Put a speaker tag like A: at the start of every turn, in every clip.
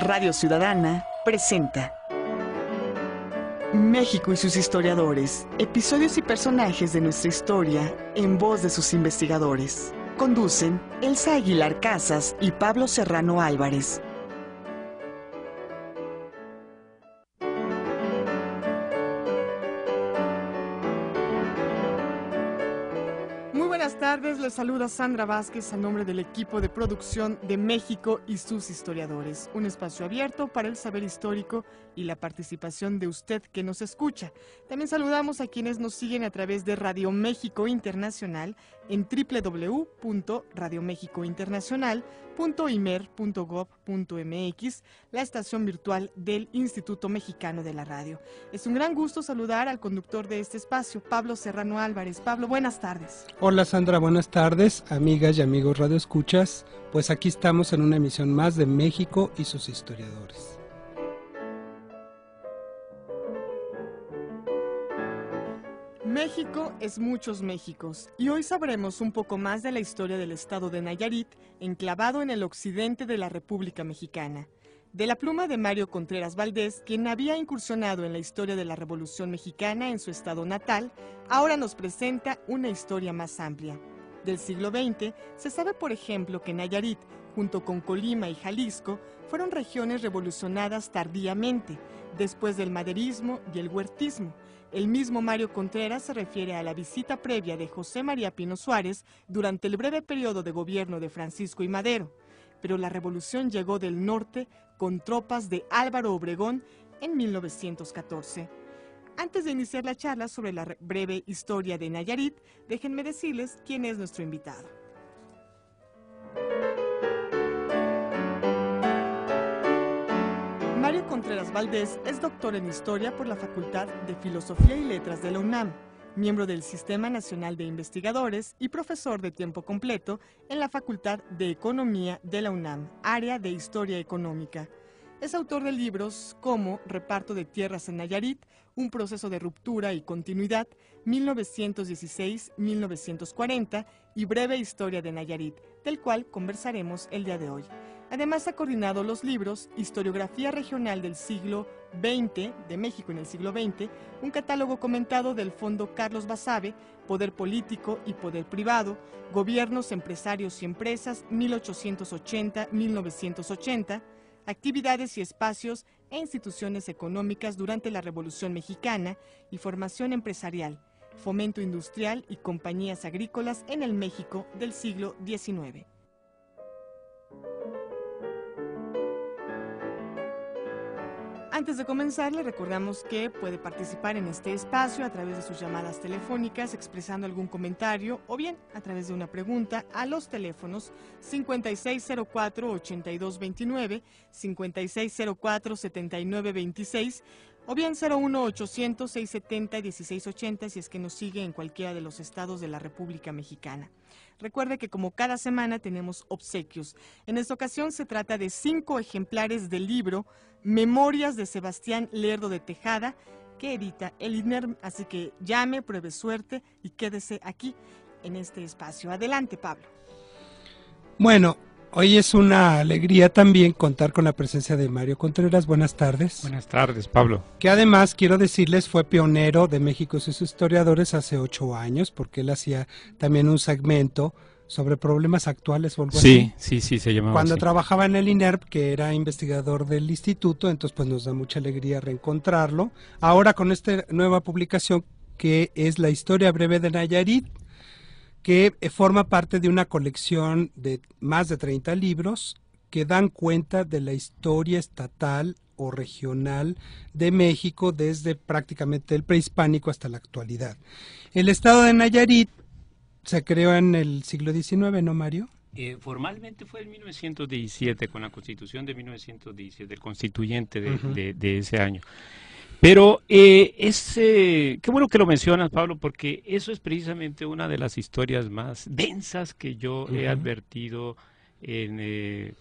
A: Radio Ciudadana presenta México y sus historiadores, episodios y personajes de nuestra historia en voz de sus investigadores. Conducen Elsa Aguilar Casas y Pablo Serrano Álvarez. saluda Sandra Vázquez a nombre del equipo de producción de México y sus historiadores. Un espacio abierto para el saber histórico y la participación de usted que nos escucha. También saludamos a quienes nos siguen a través de Radio México Internacional en www.radioméxicointernacional.com .imer.gov.mx, la estación virtual del Instituto Mexicano de la Radio. Es un gran gusto saludar al conductor de este espacio, Pablo Serrano Álvarez. Pablo, buenas tardes.
B: Hola Sandra, buenas tardes, amigas y amigos Radio Escuchas. Pues aquí estamos en una emisión más de México y sus historiadores.
A: México es muchos Méxicos y hoy sabremos un poco más de la historia del estado de Nayarit, enclavado en el occidente de la República Mexicana. De la pluma de Mario Contreras Valdés, quien había incursionado en la historia de la Revolución Mexicana en su estado natal, ahora nos presenta una historia más amplia. Del siglo XX se sabe, por ejemplo, que Nayarit, junto con Colima y Jalisco, fueron regiones revolucionadas tardíamente, después del maderismo y el huertismo el mismo Mario Contreras se refiere a la visita previa de José María Pino Suárez durante el breve periodo de gobierno de Francisco y Madero, pero la revolución llegó del norte con tropas de Álvaro Obregón en 1914. Antes de iniciar la charla sobre la breve historia de Nayarit, déjenme decirles quién es nuestro invitado. Mario Contreras Valdés es doctor en Historia por la Facultad de Filosofía y Letras de la UNAM, miembro del Sistema Nacional de Investigadores y profesor de tiempo completo en la Facultad de Economía de la UNAM, área de Historia Económica. Es autor de libros como Reparto de Tierras en Nayarit, Un proceso de ruptura y continuidad, 1916-1940 y Breve Historia de Nayarit, del cual conversaremos el día de hoy. Además ha coordinado los libros Historiografía Regional del siglo XX, de México en el siglo XX, un catálogo comentado del Fondo Carlos Basabe, Poder Político y Poder Privado, Gobiernos, Empresarios y Empresas 1880-1980, Actividades y Espacios e Instituciones Económicas durante la Revolución Mexicana y Formación Empresarial, Fomento Industrial y Compañías Agrícolas en el México del siglo XIX. Antes de comenzar, le recordamos que puede participar en este espacio a través de sus llamadas telefónicas, expresando algún comentario o bien a través de una pregunta a los teléfonos 5604-8229, 5604-7926 o bien 800 670 1680 si es que nos sigue en cualquiera de los estados de la República Mexicana. Recuerde que como cada semana tenemos obsequios. En esta ocasión se trata de cinco ejemplares del libro Memorias de Sebastián Lerdo de Tejada que edita el INERM. Así que llame, pruebe suerte y quédese aquí en este espacio. Adelante, Pablo.
B: Bueno, Hoy es una alegría también contar con la presencia de Mario Contreras. Buenas tardes. Buenas tardes, Pablo. Que además, quiero decirles, fue pionero de México y sus historiadores hace ocho años, porque él hacía también un segmento sobre problemas actuales sí,
C: Sí, sí, se llamaba. Cuando
B: trabajaba en el INERP, que era investigador del instituto, entonces pues nos da mucha alegría reencontrarlo. Ahora con esta nueva publicación que es La historia breve de Nayarit, que eh, forma parte de una colección de más de 30 libros que dan cuenta de la historia estatal o regional de México desde prácticamente el prehispánico hasta la actualidad. El estado de Nayarit se creó en el siglo XIX, ¿no, Mario?
C: Eh, formalmente fue en 1917, con la constitución de 1917, el constituyente de, de ese año. Pero eh, es, qué bueno que lo mencionas, Pablo, porque eso es precisamente una de las historias más densas que yo he advertido eh,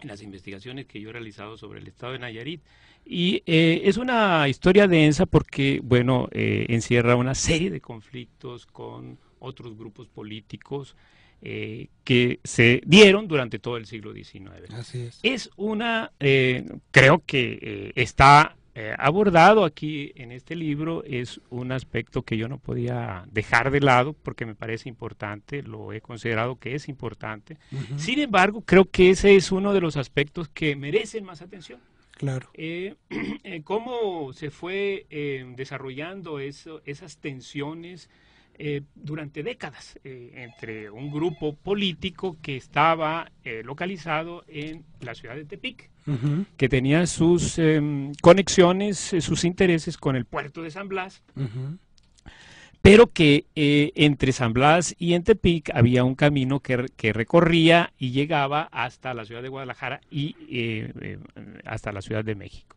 C: en, las investigaciones que yo he realizado sobre el estado de Nayarit. Y eh, es una historia densa porque, bueno, eh, encierra una serie de conflictos con otros grupos políticos que se dieron durante todo el siglo XIX. Así es. es una, creo que está eh, abordado aquí en este libro es un aspecto que yo no podía dejar de lado porque me parece importante, lo he considerado que es importante. Sin embargo, creo que ese es uno de los aspectos que merecen más atención. Claro. Eh, eh, ¿Cómo se fue desarrollando eso, esas tensiones? Eh, durante décadas eh, entre un grupo político que estaba eh, localizado en la ciudad de Tepic, que tenía sus em, conexiones, sus intereses con el puerto de San Blas, pero que entre San Blas y en Tepic había un camino que, que recorría y llegaba hasta la ciudad de Guadalajara y hasta la ciudad de México.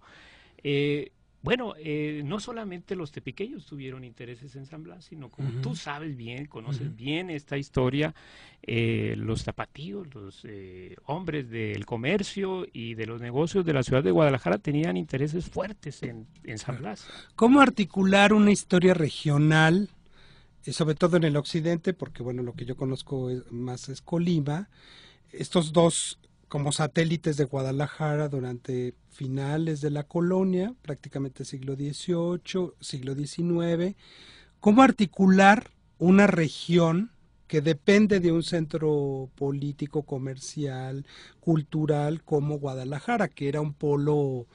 C: Bueno, eh, no solamente los tepiqueños tuvieron intereses en San Blas, sino como tú sabes bien, conoces bien esta historia, eh, los zapatillos, los eh, hombres del comercio y de los negocios de la ciudad de
B: Guadalajara tenían intereses fuertes en, San Blas. ¿Cómo articular una historia regional, sobre todo en el occidente, porque bueno, lo que yo conozco es, más es Colima, estos dos como satélites de Guadalajara durante finales de la colonia, prácticamente siglo XVIII, siglo XIX, cómo articular una región que depende de un centro político, comercial, cultural como Guadalajara, que era un polo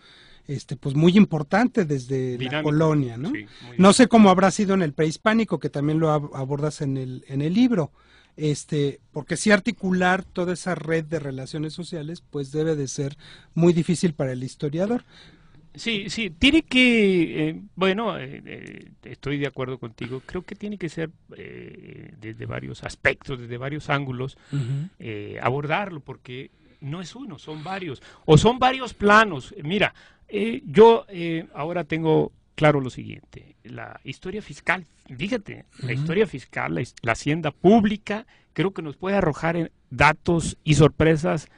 B: este, pues muy importante desde la colonia, ¿no? no sé cómo habrá sido en el prehispánico, que también lo abordas en el, en el libro, este, porque si articular toda esa red de relaciones sociales, pues debe de ser muy difícil para el historiador.
C: Sí, sí, tiene que, eh, bueno, eh, eh, estoy de acuerdo contigo, creo que tiene que ser desde varios aspectos, desde varios ángulos, abordarlo, porque no es uno, son varios, o son varios planos. Mira, yo ahora tengo claro lo siguiente, la historia fiscal, fíjate, la historia fiscal, la, hacienda pública, creo que nos puede arrojar datos y sorpresas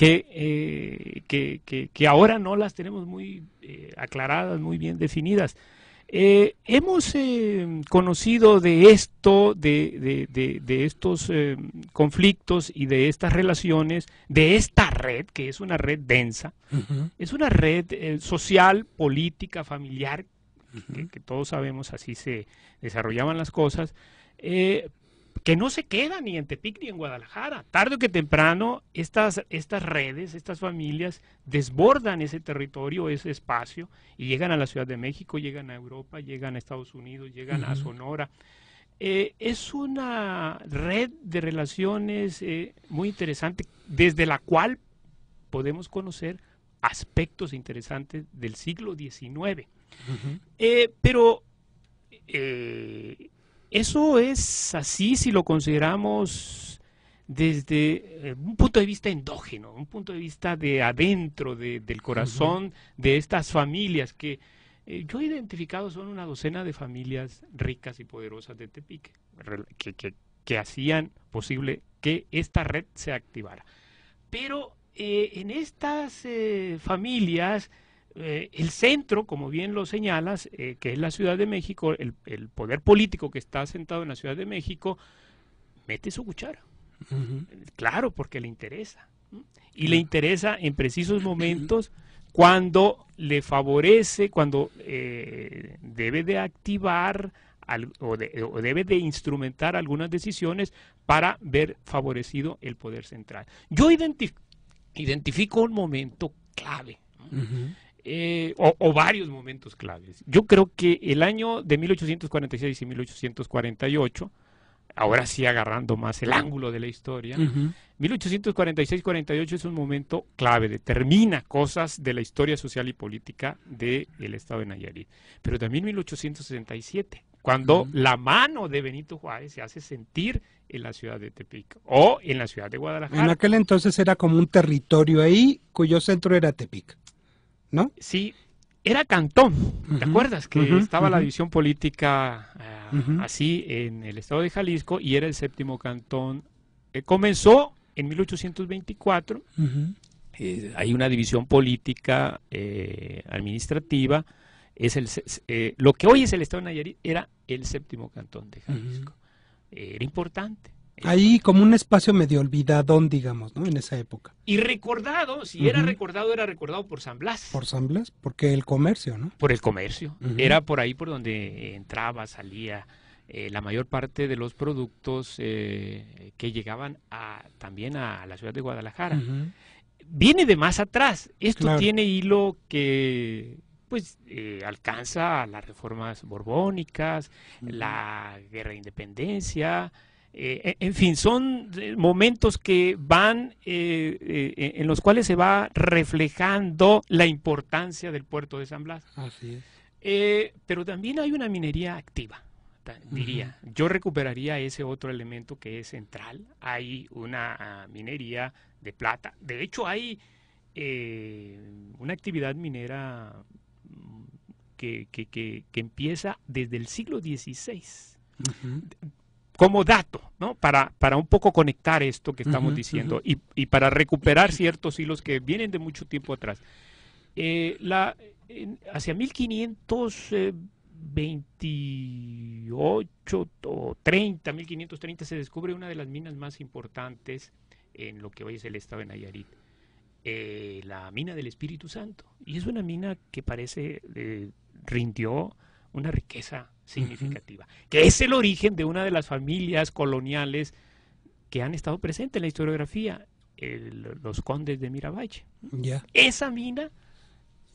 C: eh, que, que, ahora no las tenemos muy eh, aclaradas, muy bien definidas. Eh, hemos conocido de esto, de, de, estos conflictos y de estas relaciones, de esta red, que es una red densa, es una red social, política, familiar, que, todos sabemos así se desarrollaban las cosas, eh, que no se queda ni en Tepic ni en Guadalajara. Tarde o que temprano estas, estas redes, estas familias desbordan ese territorio, ese espacio y llegan a la Ciudad de México, llegan a Europa, llegan a Estados Unidos, llegan a Sonora. Eh, es una red de relaciones eh, muy interesante desde la cual podemos conocer aspectos interesantes del siglo XIX. Eh, pero eh, eso es así si lo consideramos desde eh, un punto de vista endógeno, un punto de vista de adentro del corazón de estas familias que yo he identificado son una docena de familias ricas y poderosas de Tepic que, hacían posible que esta red se activara. Pero en estas familias eh, el centro, como bien lo señalas, eh, que es la Ciudad de México, el, poder político que está sentado en la Ciudad de México, mete su cuchara. Claro, porque le interesa. Y le interesa en precisos momentos cuando le favorece, cuando eh, debe de activar o, debe de instrumentar algunas decisiones para ver favorecido el poder central. Yo identifico un momento clave. Eh, o, varios momentos claves. Yo creo que el año de 1846 y 1848, ahora sí agarrando más el ángulo de la historia, 1846-48 es un momento clave, determina cosas de la historia social y política del Estado de Nayarit. Pero también 1867 cuando la mano de Benito Juárez se hace sentir en la ciudad de Tepic o en la ciudad de Guadalajara. En aquel
B: entonces era como un territorio ahí cuyo centro era Tepic. ¿no? Sí, era Cantón, ¿te acuerdas? Que estaba la
C: división política ah, así en el estado de Jalisco y era el séptimo cantón. comenzó en 1824, eh, hay una división política eh, administrativa, es el, eh, lo que hoy es el estado de Nayarit era el séptimo cantón de Jalisco. Era importante.
B: Ahí como un espacio medio olvidadón, digamos, ¿no? En esa época.
C: Y recordado, si era recordado, era recordado por San Blas.
B: Por San Blas, porque el comercio, ¿no? Por el comercio. Era
C: por ahí por donde eh, entraba, salía eh, la mayor parte de los productos eh, que llegaban a, también a la ciudad de Guadalajara. Viene de más atrás. Esto tiene hilo que pues eh, alcanza las reformas borbónicas, la guerra de independencia, eh, e, en fin, son eh, momentos que van, eh, en los cuales se va reflejando la importancia del puerto de San Blas. Así es. pero también hay una minería activa, diría. Yo recuperaría ese otro elemento que es central. Hay una ah, minería de plata. De hecho, hay una actividad minera mm, que, empieza desde el siglo XVI como dato, ¿no? Para, para un poco conectar esto que estamos diciendo y, para recuperar ciertos hilos que vienen de mucho tiempo atrás. Eh, la, hacia 1528 o 30, 1530 se descubre una de las minas más importantes en lo que hoy es el estado de Nayarit. Eh, la mina del Espíritu Santo. Y es una mina que parece eh, rindió una riqueza significativa, que es el origen de una de las familias coloniales que han estado presentes en la historiografía, los condes de Miravalle. Esa mina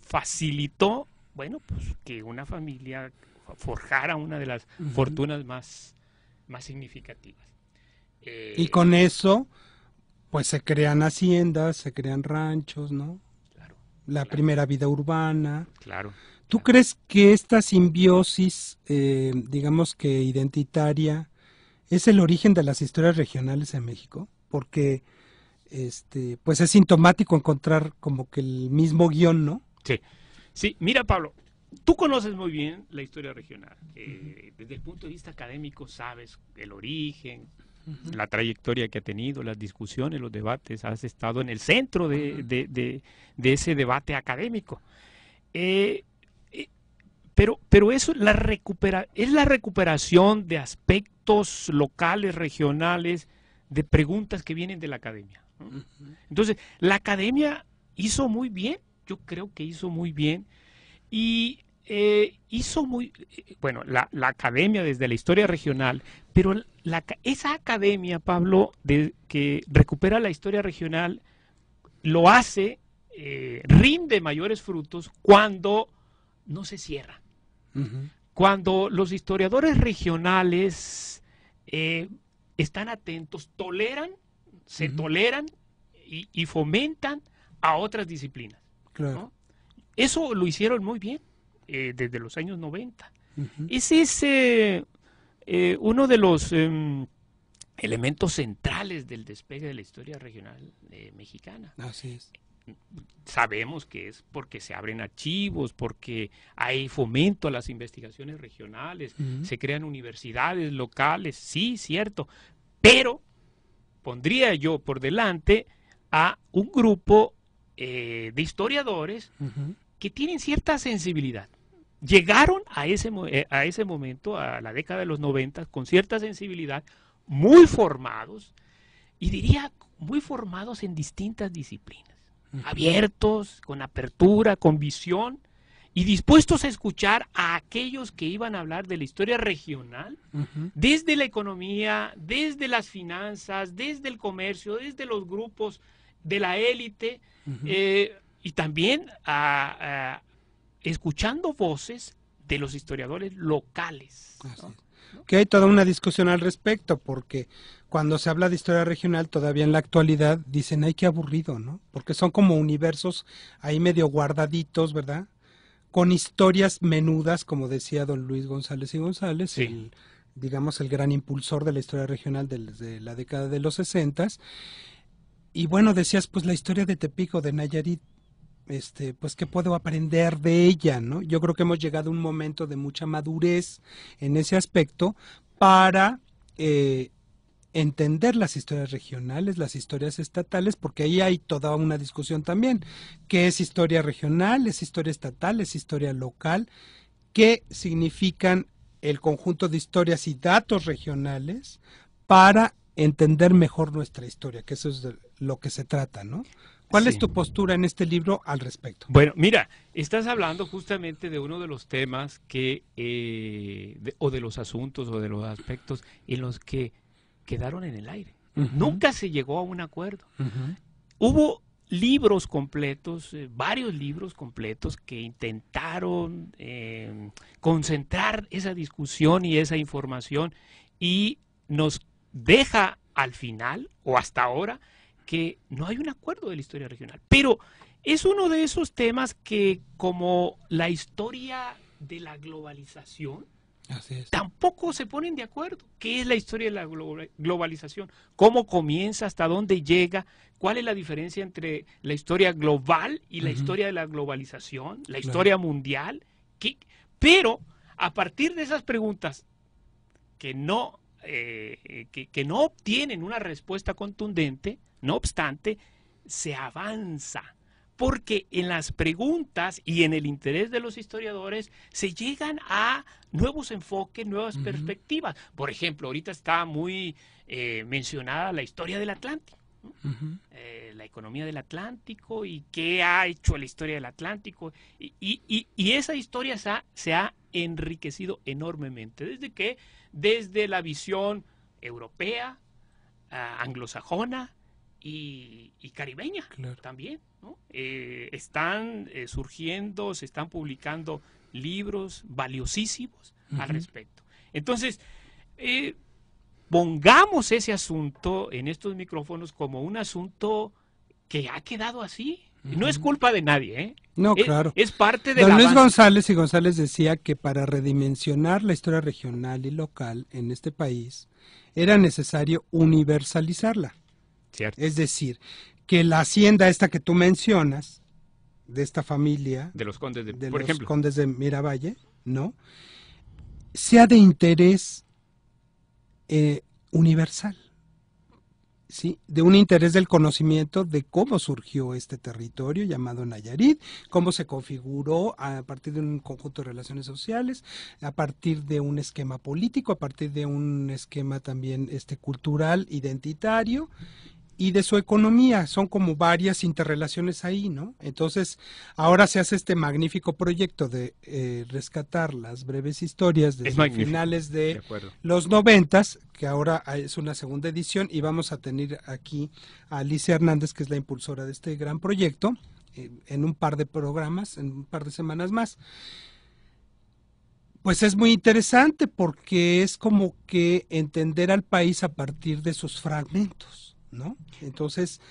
C: facilitó, bueno, pues que una familia forjara una de las fortunas más, más significativas. y eh, con
B: eso, pues se crean haciendas, se crean ranchos, ¿no? Claro. La primera vida urbana. Claro. ¿Tú crees que esta simbiosis, eh, digamos que identitaria, es el origen de las historias regionales en México? Porque este, pues es sintomático encontrar como que el mismo guión, ¿no? Sí.
C: Sí, mira, Pablo, tú conoces muy bien la historia regional. Desde el punto de vista académico sabes el origen, la trayectoria que ha tenido, las discusiones, los debates. Has estado en el centro de, ese debate académico. Eh, pero, pero eso la recupera, es la recuperación de aspectos locales, regionales, de preguntas que vienen de la academia. Entonces, la academia hizo muy bien, yo creo que hizo muy bien, y eh, hizo muy, eh, bueno, la, academia desde la historia regional, pero esa academia, Pablo, de, que recupera la historia regional, lo hace, eh, rinde mayores frutos cuando no se cierra. Cuando los historiadores regionales eh, están atentos, toleran, se toleran y, fomentan a otras disciplinas. Claro. Eso lo hicieron muy bien eh, desde los años 90. Ese es eh, uno de los em, elementos centrales del despegue de la historia regional mexicana. Así es sabemos que es porque se abren archivos, porque hay fomento a las investigaciones regionales, se crean universidades locales, sí, cierto, pero pondría yo por delante a un grupo eh, de historiadores que tienen cierta sensibilidad. Llegaron a ese, eh, a ese momento, a la década de los 90, con cierta sensibilidad, muy formados, y diría muy formados en distintas disciplinas abiertos, con apertura, con visión y dispuestos a escuchar a aquellos que iban a hablar de la historia regional, desde la economía, desde las finanzas, desde el comercio, desde los grupos de la élite, eh, y también escuchando voces de los historiadores locales.
B: Que hay toda una discusión al respecto, porque cuando se habla de historia regional, todavía en la actualidad, dicen, ay, qué aburrido, ¿no? Porque son como universos ahí medio guardaditos, ¿verdad? Con historias menudas, como decía don Luis González y González, digamos, el gran impulsor de la historia regional desde la década de los 60. Y bueno, decías, pues la historia de Tepico, de Nayarit, este, pues qué puedo aprender de ella, ¿no? Yo creo que hemos llegado a un momento de mucha madurez en ese aspecto para eh, entender las historias regionales, las historias estatales, porque ahí hay toda una discusión también, qué es historia regional, es historia estatal, es historia local, qué significan el conjunto de historias y datos regionales para entender mejor nuestra historia, que eso es lo que se trata, ¿no? ¿Cuál es tu postura en este libro al respecto? Bueno, mira,
C: estás hablando justamente de uno de los temas que, eh, o de los asuntos o de los aspectos en los que quedaron en el aire. Nunca se llegó a un acuerdo. Hubo libros completos, eh, varios libros completos que intentaron eh, concentrar esa discusión y esa información y nos deja al final o hasta ahora que no hay un acuerdo de la historia regional. Pero es uno de esos temas que como la historia de la globalización, Tampoco se ponen de acuerdo. ¿Qué es la historia de la globalización? ¿Cómo comienza? ¿Hasta dónde llega? ¿Cuál es la diferencia entre la historia global y la historia de la globalización? ¿La historia mundial? Pero a partir de esas preguntas que no, eh, que no obtienen una respuesta contundente, no obstante, se avanza porque en las preguntas y en el interés de los historiadores se llegan a nuevos enfoques, nuevas perspectivas. Por ejemplo, ahorita está muy eh, mencionada la historia del Atlántico. Eh, la economía del Atlántico y qué ha hecho la historia del Atlántico y, esa historia se ha, enriquecido enormemente desde que desde la visión europea, ah, anglosajona, y, caribeña también. Eh, están eh, surgiendo, se están publicando libros valiosísimos al respecto. Entonces, eh, pongamos ese asunto en estos micrófonos como un asunto que ha quedado así. No es culpa de nadie, No, es, claro. Es parte de Luis
B: González y González decía que para redimensionar la historia regional y local en este país era necesario universalizarla. Es decir, que la hacienda esta que tú mencionas, de esta familia. De los condes de, condes de Miravalle, ¿no? Sea de interés eh, universal. ¿Sí? de un interés del conocimiento de cómo surgió este territorio llamado Nayarit, cómo se configuró a partir de un conjunto de relaciones sociales, a partir de un esquema político, a partir de un esquema también este, cultural, identitario, y de su economía. Son como varias interrelaciones ahí, ¿no? Entonces, ahora se hace este magnífico proyecto de eh, rescatar las breves historias de finales de, los noventas, que ahora ah, es una segunda edición, y vamos a tener aquí a Alicia Hernández, que es la impulsora de este gran proyecto, eh, en un par de programas, en un par de semanas más. Pues es muy interesante porque es como que entender al país a partir de sus fragmentos. ¿no? Entonces,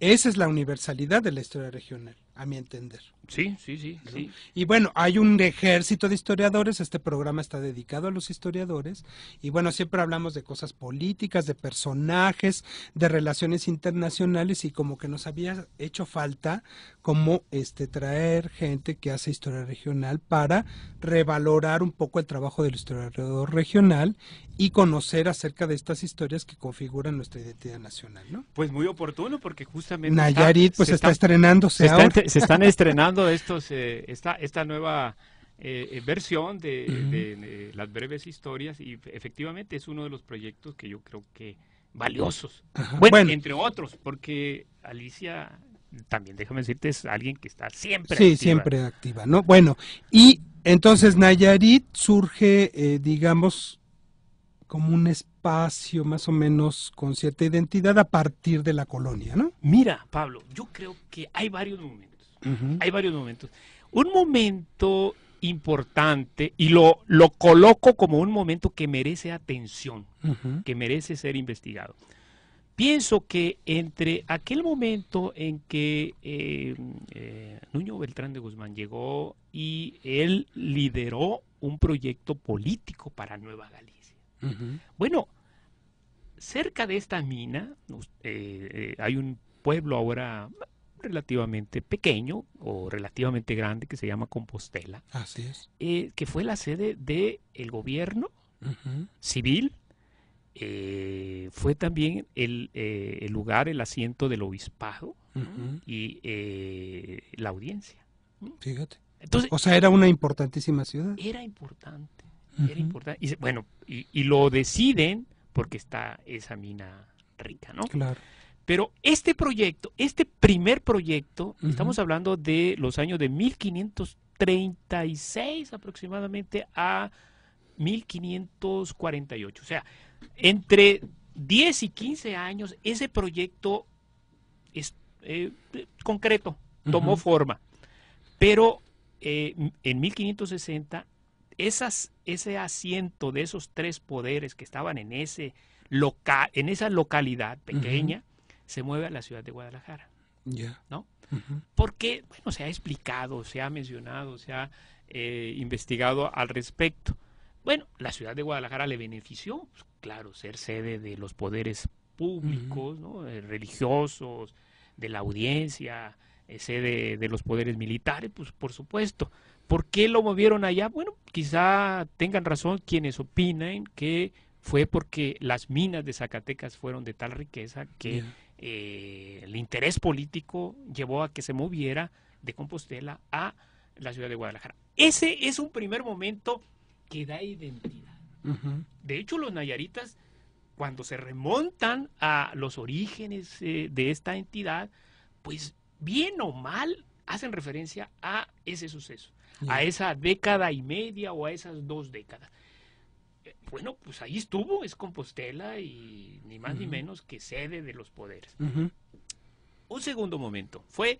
B: esa es la universalidad de la historia regional, a mi entender. Sí, sí, sí, Y bueno, hay un ejército de historiadores, este programa está dedicado a los historiadores, y bueno, siempre hablamos de cosas políticas, de personajes, de relaciones internacionales, y como que nos había hecho falta como este traer gente que hace historia regional para revalorar un poco el trabajo del historiador regional y conocer acerca de estas historias que configuran nuestra identidad nacional, ¿no?
D: Pues muy
C: oportuno, porque justamente... Nayarit pues está, estrenándose ahora. se están estrenando de estos, eh, esta, nueva eh, eh, versión de, las breves historias y efectivamente es uno de los proyectos que yo creo que valiosos. Bueno, entre otros, porque Alicia también déjame decirte es alguien que está siempre sí, siempre activa,
B: ¿no? Bueno, y entonces Nayarit surge, digamos, como un espacio más o menos con cierta identidad a partir de la colonia, ¿no?
C: Mira, Pablo, yo creo que hay varios momentos. Hay varios momentos. Un momento importante y lo, lo coloco como un momento que merece atención, que merece ser investigado. Pienso que entre aquel momento en que em, eh, Nuño Beltrán de Guzmán llegó y él lideró un proyecto político para Nueva Galicia. Bueno, cerca de esta mina eh, eh, hay un pueblo ahora relativamente pequeño o relativamente grande que se llama Compostela. Eh, que fue la sede del el gobierno civil. Eh, fue también eh, el, lugar, el asiento del obispado y la audiencia.
E: Fíjate.
B: Entonces, o sea, era una importantísima ciudad.
C: Era importante, era importante. Y bueno, y lo deciden porque está esa mina rica, ¿no? Claro. Pero este proyecto, este primer proyecto, estamos hablando de los años de 1536 aproximadamente a 1548. O sea, entre 10 y 15 años ese proyecto es eh, concreto, tomó forma. Pero eh, en 1560, esas, ese asiento de esos tres poderes que estaban en, ese en esa localidad pequeña, se mueve a la ciudad de Guadalajara. ¿No? Porque, bueno, se ha explicado, se ha mencionado, se ha eh, investigado al respecto. Bueno, la ciudad de Guadalajara le benefició, pues, claro, ser sede de los poderes públicos, eh, religiosos, de la audiencia, eh, sede de los poderes militares, pues por supuesto. ¿Por qué lo movieron allá? Bueno, quizá tengan razón quienes opinan que fue porque las minas de Zacatecas fueron de tal riqueza que eh, el interés político llevó a que se moviera de Compostela a la ciudad de Guadalajara. Ese es un primer momento que da identidad. De hecho, los nayaritas, cuando se remontan a los orígenes eh, de esta entidad, pues bien o mal hacen referencia a ese suceso, a esa década y media o a esas dos décadas bueno, pues ahí estuvo, es Compostela y ni más ni menos que sede de los poderes. Un segundo momento, fue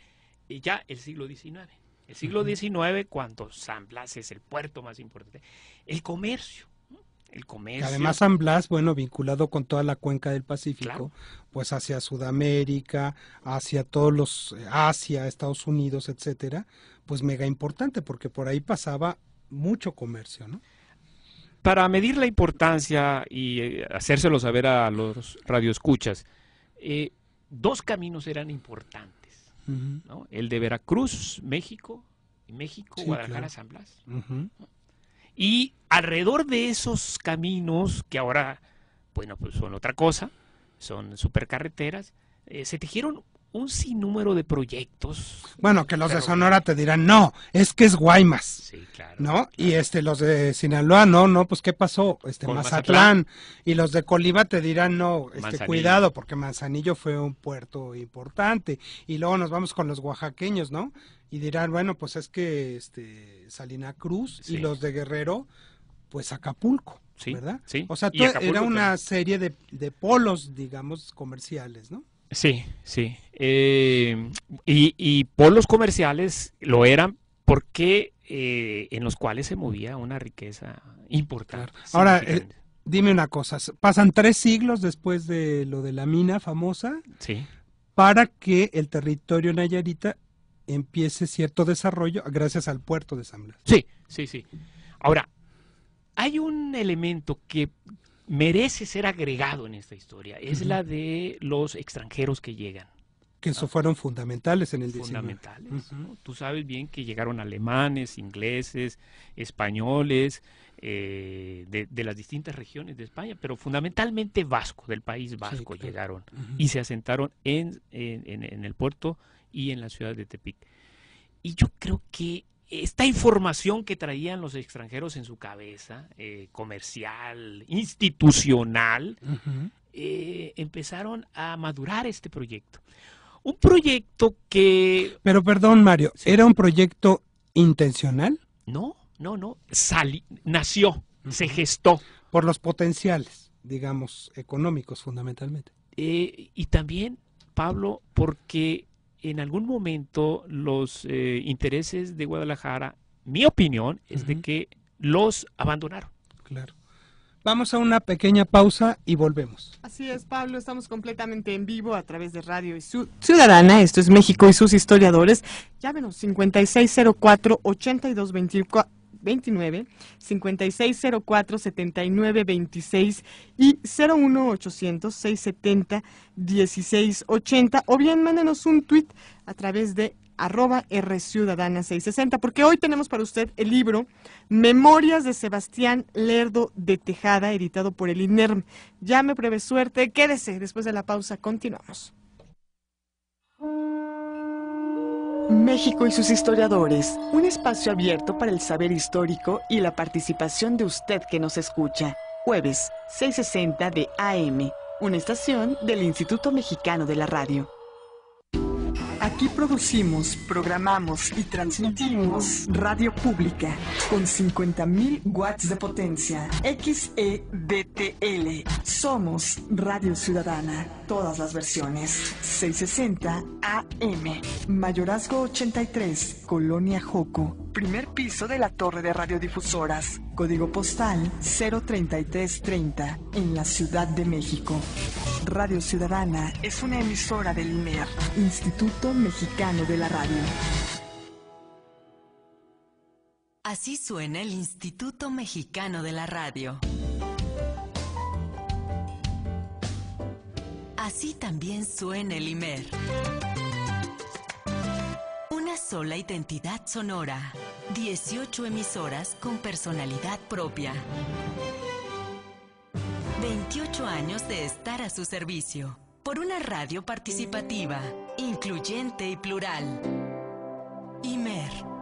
C: ya el siglo XIX. El siglo XIX, cuando San Blas es el puerto más importante, el comercio. El comercio. además, San
B: Blas, bueno, vinculado con toda la cuenca del Pacífico, pues hacia Sudamérica, hacia todos los, eh, Asia, Estados Unidos, etcétera, pues mega importante, porque por ahí pasaba mucho comercio, ¿no? Para medir la importancia
C: y eh, hacérselo saber a los radioescuchas, eh, dos caminos eran importantes, ¿no? El de Veracruz, México, y México, Guadalajara, San Blas. Y alrededor de esos caminos, que ahora, bueno, pues son otra cosa, son supercarreteras, eh, se
B: tejieron un sinnúmero de proyectos. Bueno, que los de Sonora te dirán, no, es que es Guaymas. ¿No? Y este, los de Sinaloa, no, no, pues ¿qué pasó? Este, Mazatlán. Y los de Coliba te dirán, no, este, cuidado, porque Manzanillo fue un puerto importante. Y luego nos vamos con los oaxaqueños, ¿no? Y dirán, bueno, pues es que este, Salina Cruz y los de Guerrero, pues Acapulco. ¿verdad? Sí. O sea, era una serie de polos, digamos, comerciales, ¿no?
C: Sí, sí. Eh, y, por los comerciales lo eran porque eh, en los cuales se movía una riqueza importante.
E: Ahora, eh,
B: dime una cosa, pasan tres siglos después de lo de la mina famosa para que el territorio Nayarita empiece cierto desarrollo gracias al puerto de San Blas.
C: Sí, sí, sí. Ahora, hay un elemento que merece ser agregado en esta historia es la de los extranjeros que llegan.
B: Que eso fueron fundamentales en el Fundamentales.
C: Tú sabes bien que llegaron alemanes, ingleses, españoles, eh, de, las distintas regiones de España, pero fundamentalmente vasco, del país vasco llegaron y se asentaron en, en el puerto y en la ciudad de Tepic. Y yo creo que esta información que traían los extranjeros en su cabeza, eh, comercial,
B: institucional,
C: eh, empezaron a madurar este proyecto.
B: Un proyecto que... Pero perdón, Mario, ¿era un proyecto intencional?
C: No, no, no. nació, se gestó. Por los
B: potenciales, digamos, económicos fundamentalmente.
C: Eh, y también, Pablo, porque en algún momento los eh, intereses de Guadalajara, mi opinión es de que los abandonaron. Claro. Vamos a una
A: pequeña pausa y volvemos. Así es, Pablo, estamos completamente en vivo a través de Radio y Ciudadana, esto es México y sus historiadores. Llámenos 5604 8224 29 5604 7926 y 01800 670 1680 o bien mándenos un tweet a través de arroba rciudadana 660 porque hoy tenemos para usted el libro Memorias de Sebastián Lerdo de Tejada editado por el INERM. Ya me pruebe suerte, quédese, después de la pausa continuamos. México y sus historiadores, un espacio abierto para el saber histórico y la participación de usted que nos escucha. Jueves, 6.60 de AM, una estación del Instituto Mexicano de la Radio. Aquí producimos, programamos y transmitimos radio pública con 50.000 watts de potencia. XEDTL. Somos Radio Ciudadana. Todas las versiones. 660 AM. Mayorazgo 83, Colonia Joco. Primer piso de la torre de radiodifusoras. Código postal 03330 en la Ciudad de México. Radio Ciudadana es una emisora del IMER Instituto Mexicano de la Radio.
F: Así suena el Instituto Mexicano de la Radio. Así también suena el IMER. Una sola identidad sonora. 18 emisoras con personalidad propia. 28 años de estar a su servicio. Por una radio participativa, incluyente y plural. IMER.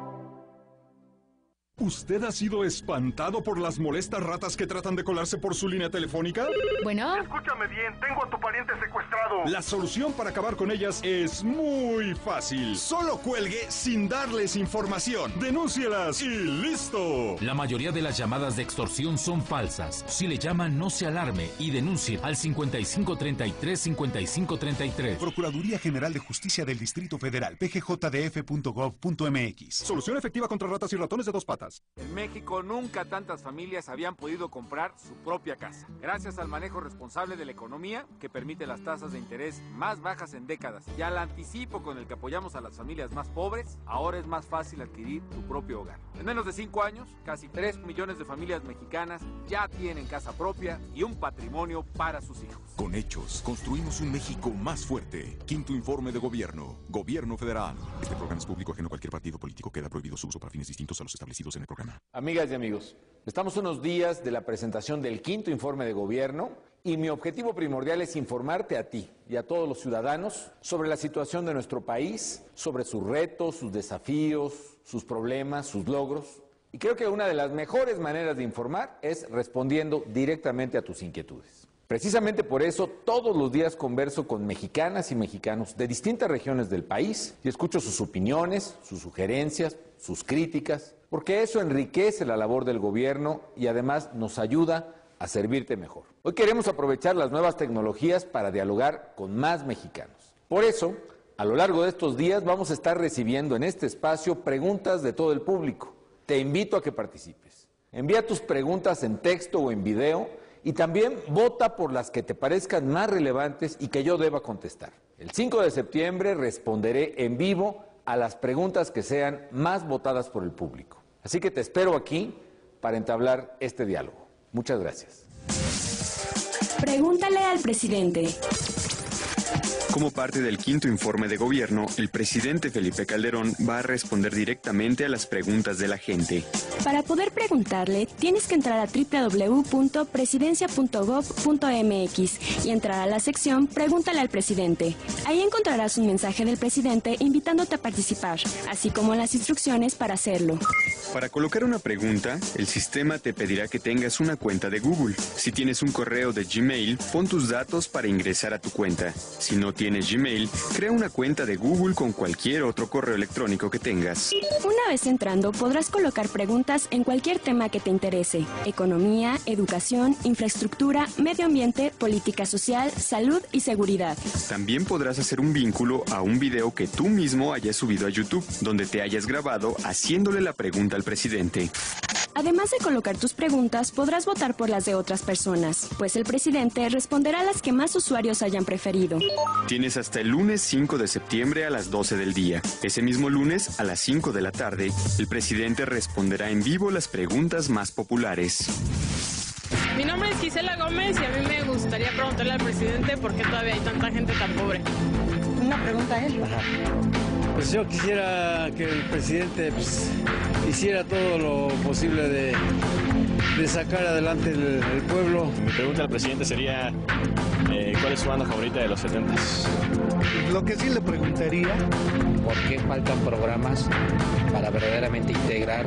G: ¿Usted ha sido espantado por las molestas ratas que tratan de colarse por su línea telefónica?
F: Bueno. Escúchame bien, tengo a
G: tu pariente secuestrado. La solución para acabar con ellas es muy fácil. Solo cuelgue sin darles información. Denúncielas y listo.
D: La mayoría de las llamadas de extorsión son falsas. Si le llaman, no se alarme y denuncie al 5533-5533. Procuraduría
G: General de Justicia del Distrito Federal, pgjdf.gov.mx. Solución efectiva contra ratas y ratones de dos patas.
D: En México nunca tantas familias habían podido comprar su propia casa, gracias al manejo responsable de la economía que permite las tasas de interés más bajas en décadas y al anticipo con el que apoyamos a las familias más pobres, ahora es más fácil adquirir tu propio hogar. En menos de cinco años, casi 3 millones de familias mexicanas ya tienen casa propia y un patrimonio para sus hijos.
G: Con hechos, construimos un México más fuerte. Quinto informe de gobierno. Gobierno federal. Este programa es público ajeno a cualquier partido político. Queda prohibido su uso para fines distintos a los establecidos en el programa.
D: Amigas y amigos, estamos unos días de la presentación del quinto informe de gobierno y mi objetivo primordial es informarte a ti y a todos los ciudadanos sobre la situación de nuestro país, sobre sus retos, sus desafíos, sus problemas, sus logros. Y creo que una de las mejores maneras de informar es respondiendo directamente a tus inquietudes. Precisamente por eso todos los días converso con mexicanas y mexicanos de distintas regiones del país y escucho sus opiniones, sus sugerencias, sus críticas, porque eso enriquece la labor del gobierno y además nos ayuda a servirte mejor. Hoy queremos aprovechar las nuevas tecnologías para dialogar con más mexicanos. Por eso, a lo largo de estos días vamos a estar recibiendo en este espacio preguntas de todo el público. Te invito a que participes. Envía tus preguntas en texto o en video y también vota por las que te parezcan más relevantes y que yo deba contestar. El 5 de septiembre responderé en vivo a las preguntas que sean más votadas por el público. Así que te espero aquí para entablar este diálogo. Muchas gracias.
F: Pregúntale al presidente.
G: Como parte del quinto informe de gobierno, el presidente Felipe Calderón va a responder directamente a las preguntas de la gente.
F: Para poder preguntarle, tienes que entrar a www.presidencia.gov.mx y entrar a la sección Pregúntale al presidente. Ahí encontrarás un mensaje del presidente invitándote a participar, así como las instrucciones para hacerlo.
G: Para colocar una pregunta, el sistema te pedirá que tengas una cuenta de Google. Si tienes un correo de Gmail, pon tus datos para ingresar a tu cuenta. Si no tienes Gmail, crea una cuenta de Google con cualquier otro correo electrónico que tengas.
F: Una vez entrando, podrás colocar preguntas en cualquier tema que te interese. Economía, educación, infraestructura, medio ambiente, política social, salud y seguridad.
G: También podrás hacer un vínculo a un video que tú mismo hayas subido a YouTube, donde te hayas grabado haciéndole la pregunta al presidente.
F: Además de colocar tus preguntas, podrás votar por las de otras personas, pues el presidente responderá a las que más usuarios hayan preferido.
G: Tienes hasta el lunes 5 de septiembre a las 12 del día. Ese mismo lunes, a las 5 de la tarde, el presidente responderá en vivo las preguntas más populares.
A: Mi nombre es Gisela Gómez y a mí me gustaría preguntarle al presidente por qué todavía hay tanta gente tan pobre. Una pregunta es.
G: Pues yo quisiera que el presidente pues, hiciera todo lo posible de de sacar adelante el, pueblo. Mi pregunta al presidente sería, eh, ¿cuál es su banda favorita de los 70? Lo que
C: sí le preguntaría, ¿por qué faltan programas para verdaderamente integrar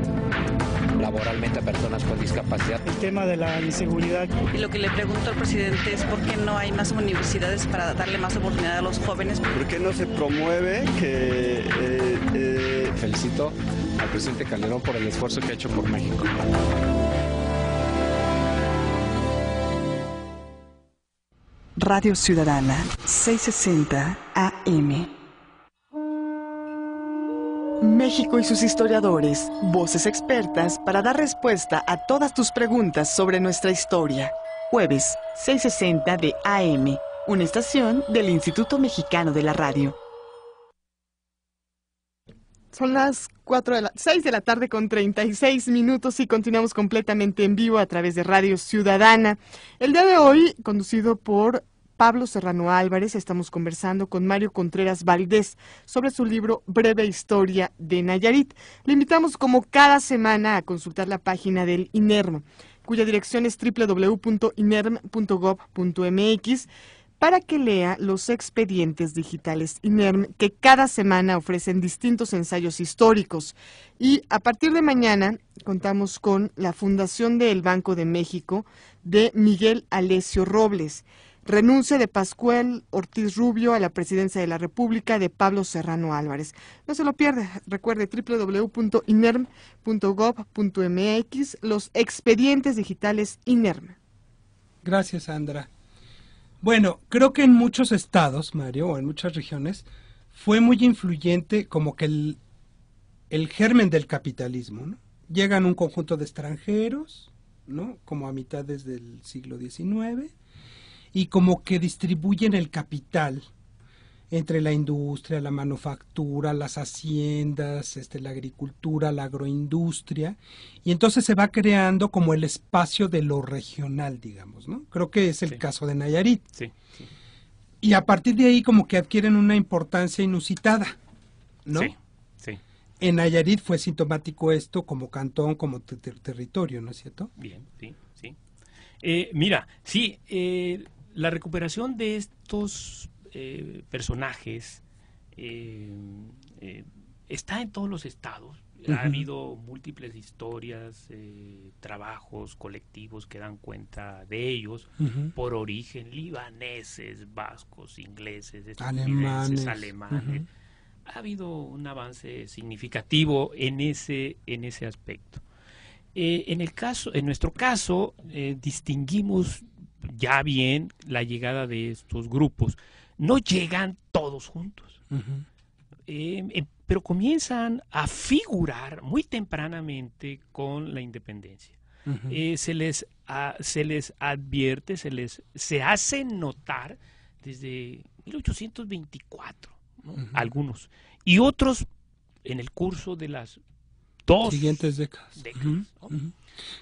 B: laboralmente a personas con discapacidad. El tema de la inseguridad.
A: Y lo que le pregunto al presidente es por qué no hay más universidades para darle más oportunidad a los jóvenes. ¿Por qué no
G: se promueve que... Eh, eh, Felicito al presidente Calderón por el esfuerzo que ha hecho por México.
A: Radio Ciudadana 660 AM. México y sus historiadores, voces expertas para dar respuesta a todas tus preguntas sobre nuestra historia. Jueves, 6.60 de AM, una estación del Instituto Mexicano de la Radio. Son las 4 de la, 6 de la tarde con 36 minutos y continuamos completamente en vivo a través de Radio Ciudadana. El día de hoy, conducido por Pablo Serrano Álvarez. Estamos conversando con Mario Contreras Valdés sobre su libro Breve Historia de Nayarit. Le invitamos como cada semana a consultar la página del INERM, cuya dirección es www.inerm.gov.mx para que lea los expedientes digitales INERM que cada semana ofrecen distintos ensayos históricos. Y a partir de mañana contamos con la Fundación del Banco de México de Miguel Alesio Robles. Renuncia de Pascual Ortiz Rubio a la presidencia de la República de Pablo Serrano Álvarez. No se lo pierda, recuerde www.inerm.gov.mx, los expedientes digitales INERM.
B: Gracias, Sandra. Bueno, creo que en muchos estados, Mario, o en muchas regiones, fue muy influyente como que el, el germen del capitalismo. ¿no? Llegan un conjunto de extranjeros, ¿no? como a mitades del siglo XIX, y como que distribuyen el capital entre la industria, la manufactura, las haciendas, este, la agricultura, la agroindustria, y entonces se va creando como el espacio de lo regional, digamos, ¿no? Creo que es el caso de Nayarit. Sí, Y a partir de ahí como que adquieren una importancia inusitada, ¿no? Sí, En Nayarit fue sintomático esto como cantón, como territorio, ¿no es cierto? Bien, sí, sí. Eh, mira,
C: sí, eh, la recuperación de estos eh, personajes eh, eh, está en todos los estados. Ha habido múltiples historias, trabajos colectivos que dan cuenta de ellos por origen, libaneses, vascos, ingleses, alemanes. alemanes. Ha habido un avance significativo en ese, en ese aspecto. en, el caso, en nuestro caso, distinguimos ya bien la llegada de estos grupos. No llegan todos juntos, em, em, pero comienzan a figurar muy tempranamente con la independencia. Eh, se, les, se les advierte, se les se hace notar desde 1824,
B: algunos, y otros en el curso de las dos siguientes décadas.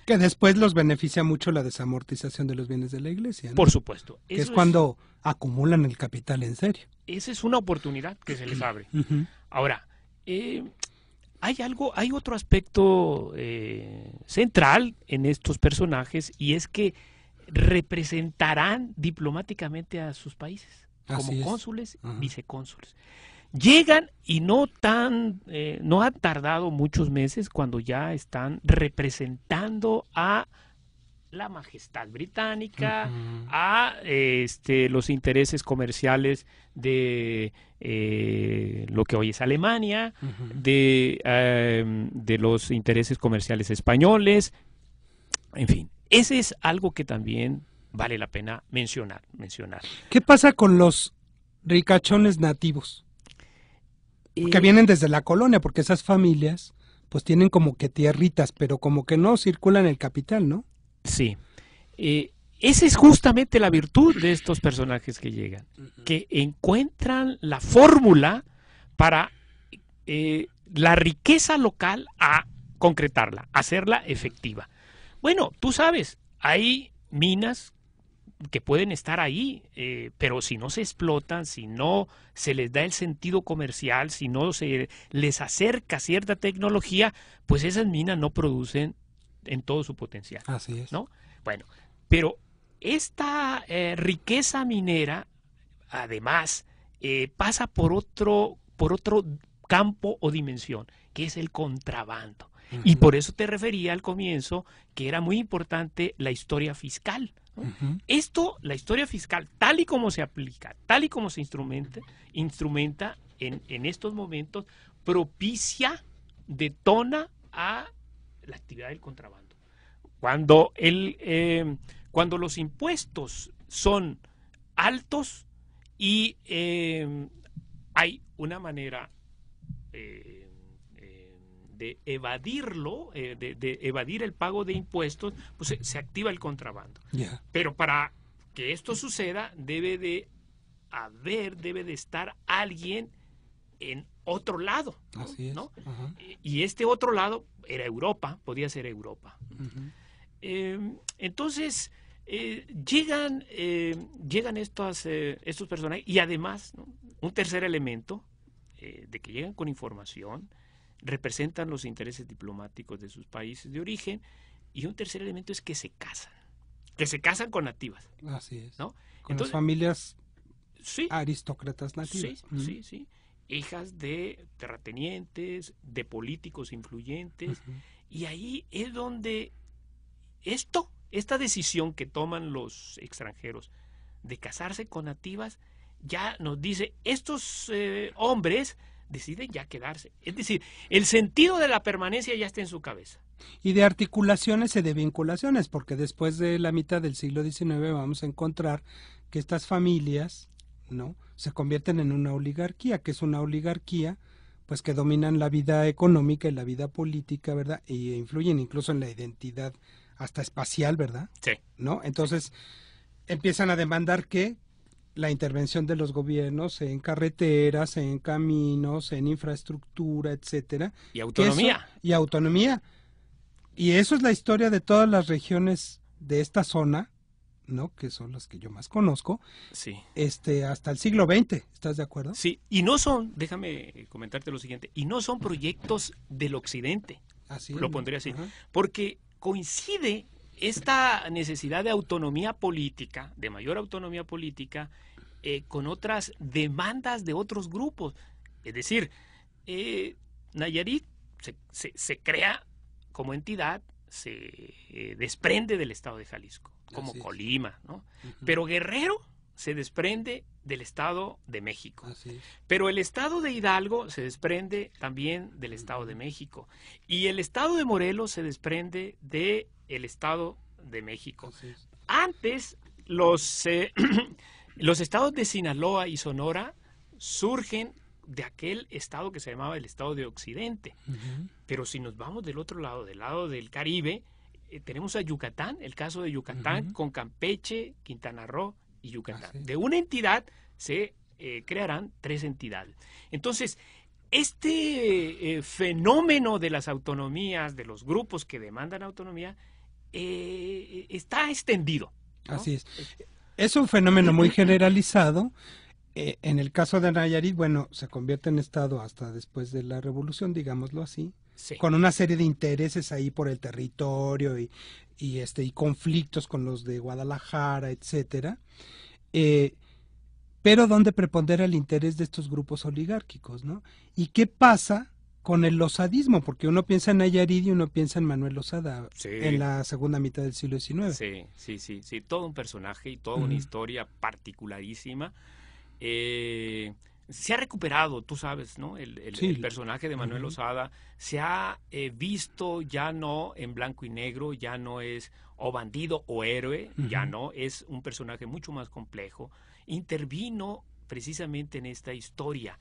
B: Que después los beneficia mucho la desamortización de los bienes de la iglesia. Por supuesto. es cuando acumulan el capital en serio.
C: Esa es una oportunidad que se les abre. Ahora, eh, hay algo, hay otro aspecto eh, central en estos personajes y es que representarán diplomáticamente a sus países como cónsules, y vicecónsules. Llegan y no tan, eh, no han tardado muchos meses cuando ya están representando a la majestad británica, a este, los intereses comerciales de eh, lo que hoy es Alemania, de, em, de los intereses comerciales españoles, en fin, ese es algo que también vale la pena mencionar. mencionar.
B: ¿Qué pasa con los ricachones nativos? Que vienen desde la colonia, porque esas familias pues tienen como que tierritas, pero como que no circulan el capital, ¿no? Sí.
C: Eh, esa es justamente la virtud de estos personajes que llegan, que encuentran la
B: fórmula
C: para eh, la riqueza local a concretarla, hacerla efectiva. Bueno, tú sabes, hay minas que pueden estar ahí, eh, pero si no se explotan, si no se les da el sentido comercial, si no se les acerca cierta tecnología, pues esas minas no producen en todo su potencial. Así es. ¿no? Bueno, pero esta eh, riqueza minera, además, eh, pasa por otro, por otro campo o dimensión, que es el contrabando. Y por eso te refería al comienzo que era muy importante la historia fiscal. Esto, la historia fiscal, tal y como se aplica, tal y como se instrumenta, instrumenta en, en estos momentos, propicia, detona a la actividad del contrabando. Cuando, el, eh, cuando los impuestos son altos y eh, hay una manera eh, de evadirlo, eh, de, evadir el pago de impuestos, pues se, activa el contrabando. Pero para que esto suceda debe de haber, debe de estar alguien en otro lado. Así es. Y este otro lado era Europa, podía ser Europa. Em, entonces, eh, llegan, eh, estos personajes y además, un tercer elemento, de que llegan con información, representan los intereses diplomáticos de sus países de origen y un tercer elemento es que se casan, que se casan con nativas.
B: Así es. ¿no? Con las familias aristócratas nativas. Sí, sí, sí.
C: Hijas de terratenientes, de políticos influyentes. Y ahí es donde esto, esta decisión que toman los extranjeros de casarse con nativas, ya nos dice, estos eh, hombres deciden ya quedarse. Es decir, el sentido de la permanencia ya está en su cabeza.
B: Y de articulaciones y de vinculaciones, porque después de la mitad del siglo XIX vamos a encontrar que estas familias, ¿no? Se convierten en una oligarquía, que es una oligarquía pues que dominan la vida económica y la vida política, ¿verdad? Y influyen incluso en la identidad hasta espacial, ¿verdad? Sí. ¿No? Entonces empiezan a demandar que la intervención de los gobiernos en carreteras, en caminos, en infraestructura, etcétera. Y autonomía. y autonomía. Y eso es la historia de todas las regiones de esta zona, ¿no? Que son las que yo más conozco. Sí. Este, hasta el siglo XX, ¿estás de acuerdo? Sí, y no
C: son, déjame comentarte lo siguiente, y no son proyectos del occidente.
B: Así. Lo pondría
C: así. Porque coincide esta necesidad de autonomía política, de mayor autonomía política, eh, con otras demandas de otros grupos. Es decir, eh, Nayarit se, crea como entidad, se eh, desprende del estado de Jalisco, como Colima, ¿no? Pero Guerrero se desprende del Estado de México. Pero el Estado de Hidalgo se desprende también del Estado de México. Y el Estado de Morelos se desprende de el Estado de México. Antes, los, eh, los estados de Sinaloa y Sonora surgen de aquel estado que se llamaba el estado de Occidente. Pero si nos vamos del otro lado, del lado del Caribe, eh, tenemos a Yucatán, el caso de Yucatán, con Campeche, Quintana Roo y Yucatán. De una entidad se eh, crearán tres entidades. Entonces, este fenómeno de las autonomías, de los grupos que demandan autonomía, eh, está extendido. Así es.
B: Es un fenómeno muy generalizado. Eh, en el caso de Nayarit, bueno, se convierte en Estado hasta después de la revolución, digámoslo así, con una serie de intereses ahí por el territorio y, este, y conflictos con los de Guadalajara, etcétera. Eh, pero donde prepondera el interés de estos grupos oligárquicos, ¿no? ¿Y qué pasa con el losadismo, porque uno piensa en Nayarit y uno piensa en Manuel Osada en la segunda mitad del siglo XIX. Sí,
C: sí, sí, sí, todo un personaje y toda una historia particularísima. Eh, se ha recuperado, tú sabes, ¿no? El, personaje de Manuel Osada se ha eh, visto ya no en blanco y negro, ya no es o bandido o héroe, ya no, es un personaje mucho más complejo. Intervino precisamente en esta historia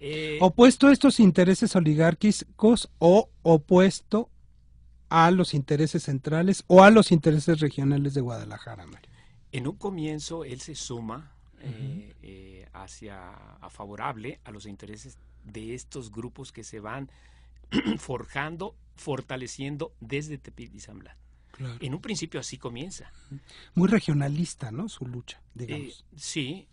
C: eh,
B: opuesto a estos intereses oligárquicos o opuesto a los intereses centrales o a los intereses regionales de Guadalajara, En
C: un comienzo él se suma eh, eh, hacia a favorable a los intereses de estos grupos que se van forjando, fortaleciendo desde Tepic y En un principio así comienza.
B: Muy regionalista, ¿no? Su lucha, digamos.
C: sí,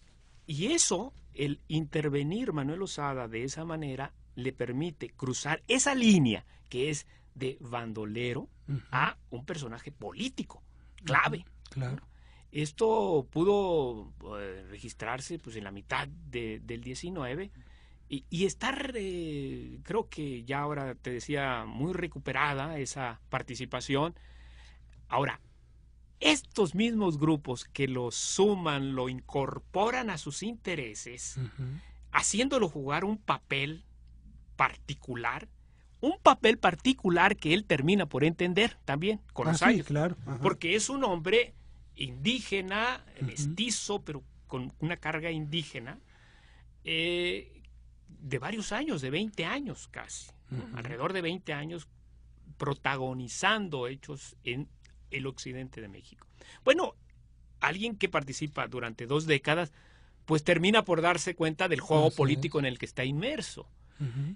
C: y eso el intervenir Manuel Osada de esa manera le permite cruzar esa línea que es de bandolero a un personaje político, clave. Claro. Esto pudo eh, registrarse pues en la mitad del 19 y, estar, creo que ya ahora te decía, muy recuperada esa participación. Ahora, estos mismos grupos que lo suman, lo incorporan a sus intereses, haciéndolo jugar un papel particular, un papel particular que él termina por entender también con ah, los Porque es un hombre indígena, mestizo, pero con una carga indígena, eh, de varios años, de 20 años casi, alrededor de 20 años protagonizando hechos en el occidente de México. Bueno, alguien que participa durante dos décadas, pues termina por darse cuenta del juego político en el que está inmerso.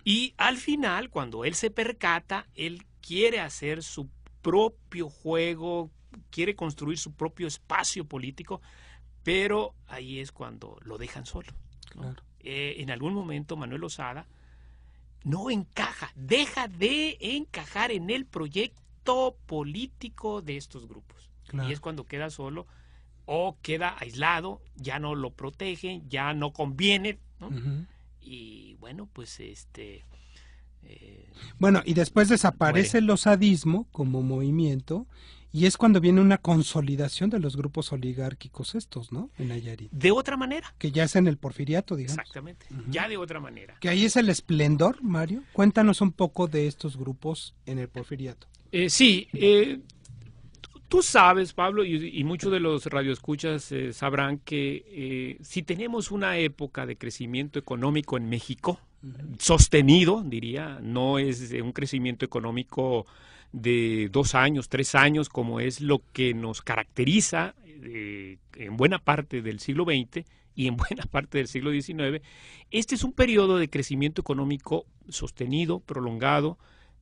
C: Y al final, cuando él se percata, él quiere hacer su propio juego, quiere construir su propio espacio político, pero ahí es cuando lo dejan solo. Eh, en algún momento Manuel Osada no encaja, deja de encajar en el proyecto político de estos grupos. Y es cuando queda solo o queda aislado, ya no lo protege, ya no conviene, Y bueno, pues este... Eh,
B: bueno, y después desaparece el osadismo como movimiento y es cuando viene una consolidación de los grupos oligárquicos estos, ¿no? En De otra manera. Que ya es en el porfiriato, digamos.
C: Exactamente, ya de otra manera.
B: Que ahí es el esplendor, Mario. Cuéntanos un poco de estos grupos en el porfiriato.
C: Eh, sí, eh, tú sabes, Pablo, y, muchos de los radioescuchas eh, sabrán que si tenemos una época de crecimiento económico en México, sostenido, diría, no es un crecimiento económico de dos años, tres años, como es lo que nos caracteriza en buena parte del siglo XX y en buena parte del siglo XIX, este es un periodo de crecimiento económico sostenido, prolongado,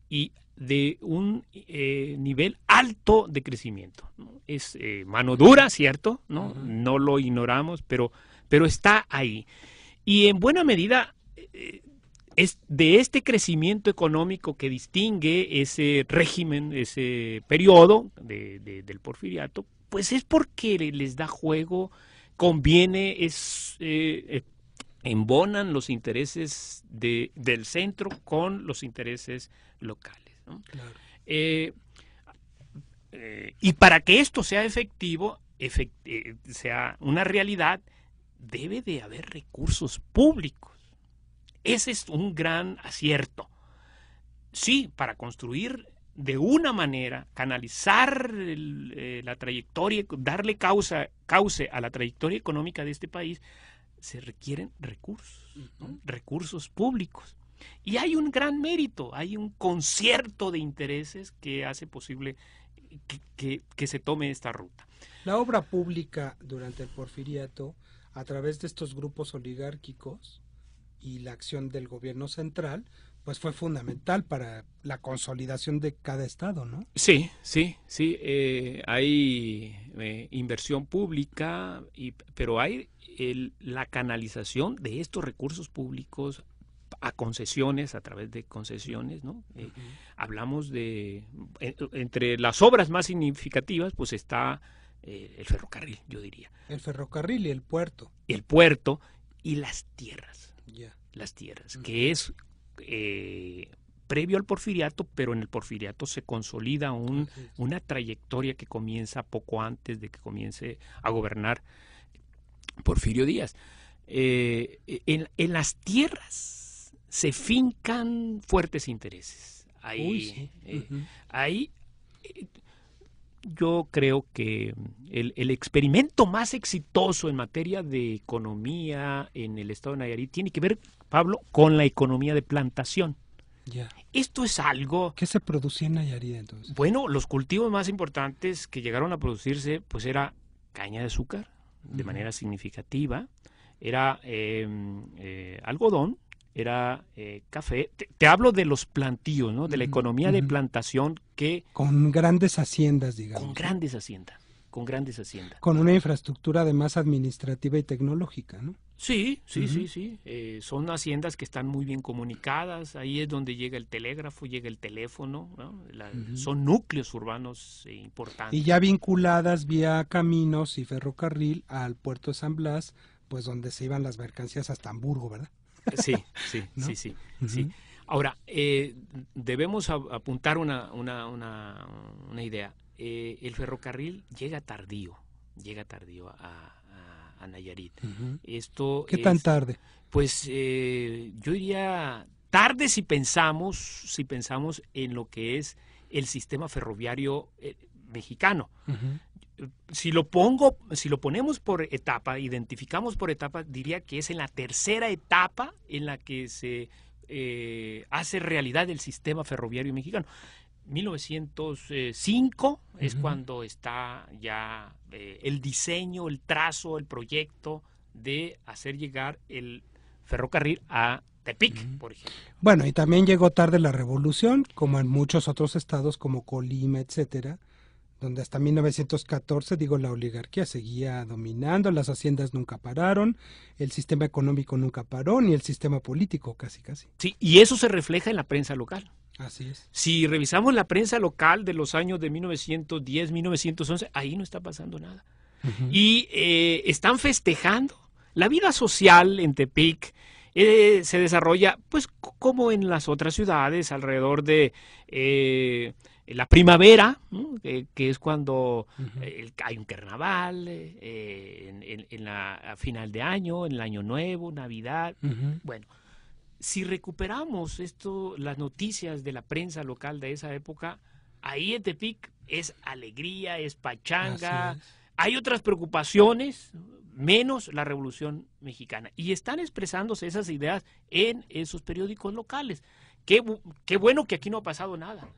C: y de un eh, nivel alto de crecimiento. Es eh, mano dura, ¿cierto? ¿No? no lo ignoramos, pero, pero está ahí. Y en buena medida eh, es de este crecimiento económico que distingue ese régimen, ese periodo del porfiriato, pues es porque les da juego, conviene, es embonan los intereses del centro con los intereses locales. Eh, eh, y para que esto sea efectivo, eh, sea una realidad, debe de haber recursos públicos. Ese es un gran acierto. Sí, para construir de una manera, canalizar la trayectoria, darle causa, cauce a la trayectoria económica de este país, se requieren recursos, recursos
B: públicos.
C: Y hay un gran mérito, hay un concierto de intereses que hace posible que, se tome esta ruta.
B: La obra pública durante el porfiriato, a través de estos grupos oligárquicos y la acción del gobierno central, pues fue fundamental para la consolidación de cada estado, ¿no?
C: Sí, sí, sí. Eh, hay eh, inversión pública, y, pero hay la canalización de estos recursos públicos a concesiones, a través de concesiones, ¿no? Eh, hablamos de, entre las obras más significativas, pues está eh, el ferrocarril, yo diría.
B: El ferrocarril y el puerto.
C: El puerto
B: y las tierras.
C: ya Las tierras, que es eh, previo al porfiriato, pero en el porfiriato se consolida un, una trayectoria que comienza poco antes de que comience a gobernar Porfirio Díaz. En, en las tierras se fincan fuertes intereses. Ahí, eh, ahí yo creo que el, el, experimento más exitoso en materia de economía en el estado de Nayarit tiene que ver, Pablo, con la economía de plantación.
B: Esto es algo... ¿Qué se producía en Nayarit
C: entonces? Bueno, los cultivos más importantes que llegaron a producirse pues era caña de azúcar, de manera significativa, era em, eh, algodón, era eh, café. Te, hablo de los plantíos, ¿no? De la economía de plantación que...
B: Con grandes haciendas, digamos. Con grandes
C: haciendas, con grandes haciendas.
B: Con una infraestructura además administrativa y tecnológica, ¿no?
C: Sí, sí, sí, sí. Eh, son haciendas que están muy bien comunicadas, ahí es donde llega el telégrafo, llega el teléfono, son núcleos urbanos eh, importantes. Y ya
B: vinculadas vía caminos y ferrocarril al puerto de San Blas, pues donde se iban las mercancías hasta Hamburgo, ¿verdad?
C: Sí, sí, sí, sí, Ahora, eh, debemos apuntar una, una, una, idea. Eh, el ferrocarril llega tardío, llega tardío a, Nayarit. ¿Qué tan tarde? Pues eh, yo diría tarde si pensamos, si pensamos en lo que es el sistema ferroviario mexicano si lo pongo, si lo ponemos por etapa, identificamos por etapa, diría que es en la tercera etapa en la que se eh, hace realidad el sistema ferroviario mexicano. 1905 es cuando está ya eh, el diseño, el trazo, el proyecto de hacer llegar el ferrocarril a
B: Tepic, por ejemplo. Bueno, y también llegó tarde la revolución, como en muchos otros estados como Colima, etcétera donde hasta 1914, digo, la oligarquía seguía dominando, las haciendas nunca pararon, el sistema económico nunca paró, ni el sistema político casi, casi.
C: Sí, y eso se refleja en la prensa local. Así es. Si revisamos la prensa local de los años de 1910, 1911, ahí no está pasando nada. Y eh, están festejando. La vida social en Tepic eh, se desarrolla, pues, como en las otras ciudades, alrededor de... Eh, la primavera, que es cuando eh, hay un carnaval, eh, en, la, final de año, en el año nuevo, Navidad. Bueno, si recuperamos esto, las noticias de la prensa local de esa época, ahí en Tepic es alegría, es pachanga, hay otras preocupaciones, menos la Revolución Mexicana. Y están expresándose esas ideas en esos periódicos locales. qué bueno que aquí no ha pasado nada.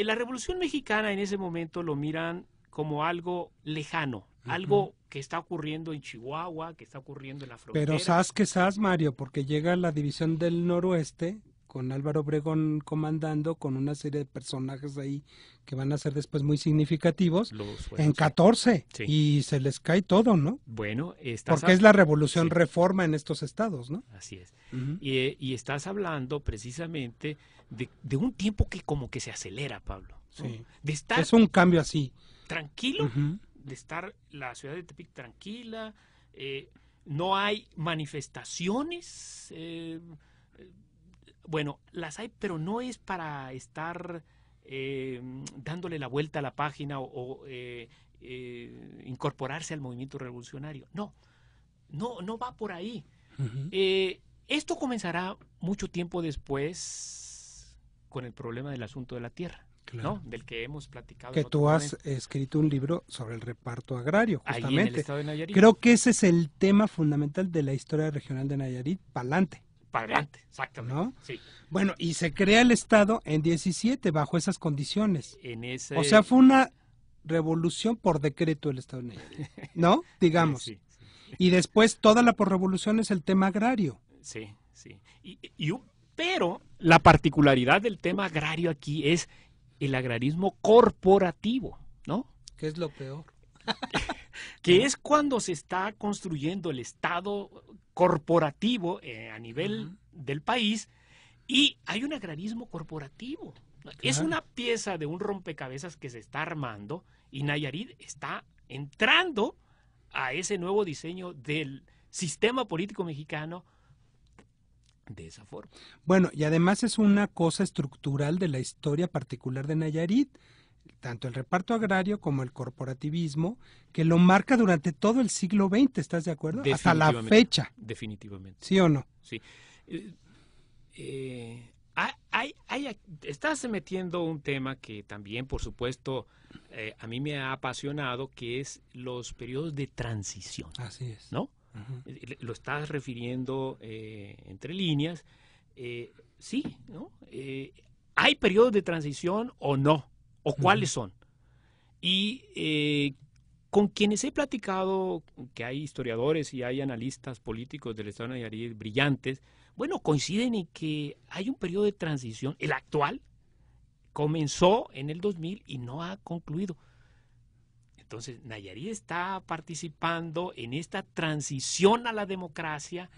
C: En la Revolución Mexicana en ese momento lo miran como algo lejano, algo que está ocurriendo en Chihuahua, que está ocurriendo en la frontera. Pero sabes que
B: sabes, Mario, porque llega la división del noroeste con Álvaro Obregón comandando, con una serie de personajes ahí que van a ser después muy significativos, en 14, y se les cae todo, ¿no? Bueno, estás Porque es la revolución reforma en estos estados, ¿no?
C: Así es. y, estás hablando precisamente de, un tiempo que como que se acelera, Pablo. Sí. De estar es un cambio así. Tranquilo, de estar la ciudad de Tepic tranquila, eh, no hay manifestaciones. Eh, bueno, las hay, pero no es para estar eh, dándole la vuelta a la página o, eh, eh, incorporarse al movimiento revolucionario. No, no, no va por ahí. esto comenzará mucho tiempo después con el problema del asunto de la tierra. ¿no? Del que hemos platicado. Que tú has
B: escrito un libro sobre el reparto agrario, justamente. Creo que ese es el tema fundamental de la historia regional de Nayarit, pa'lante para adelante, exactamente. ¿no? Sí. Bueno, y se crea el Estado en 17 bajo esas condiciones.
C: En ese... O sea, fue
B: una revolución por decreto del Estado de ¿no? Digamos. Sí, Y después toda la por es el tema agrario.
C: Sí, sí. pero la particularidad del tema agrario aquí es el agrarismo corporativo, ¿no?
B: Que es lo peor?
C: que es cuando se está construyendo el Estado corporativo eh, a nivel del país y hay un agrarismo corporativo. Es una pieza de un rompecabezas que se está armando y Nayarit está entrando a ese nuevo diseño del sistema político mexicano de esa
B: forma. Bueno, y además es una cosa estructural de la historia particular de Nayarit tanto el reparto agrario como el corporativismo, que lo marca durante todo el siglo XX, ¿estás de acuerdo? Hasta la fecha. Definitivamente. ¿Sí o no?
C: Sí. Eh, eh, estás metiendo un tema que también, por supuesto, eh, a mí me ha apasionado, que es los periodos de transición. Así es. ¿No? Lo estás refiriendo entre líneas. sí, ¿no? ¿Hay periodos de transición o no? o cuáles son. Y eh, con quienes he platicado, que hay historiadores y hay analistas políticos del Estado de Nayarit brillantes, bueno, coinciden en que hay un periodo de transición, el actual, comenzó en el 2000 y no ha concluido. Entonces, Nayarit está participando en esta transición a la democracia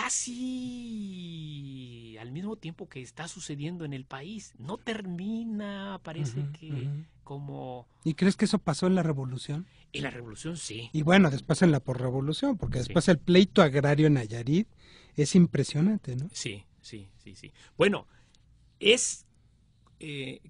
C: casi al mismo tiempo que está sucediendo en el país. No termina, parece que como...
B: ¿Y crees que eso pasó en la revolución?
C: En la revolución sí. Y bueno,
B: después en la porrevolución, porque después el pleito agrario en Nayarit es impresionante, ¿no?
C: Sí, sí, sí, sí. Bueno, es eh,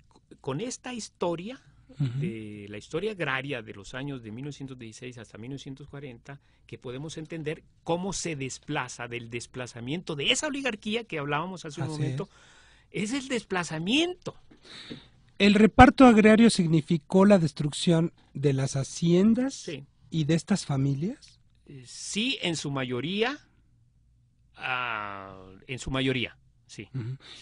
C: con esta historia de la historia agraria de los años de 1916 hasta 1940 que podemos entender cómo se desplaza del desplazamiento de esa oligarquía que hablábamos hace un momento. Es. el desplazamiento.
B: El reparto agrario significó la destrucción de las haciendas y de estas familias.
C: Eh, sí, en su mayoría. Ah, en su
B: mayoría. Sí,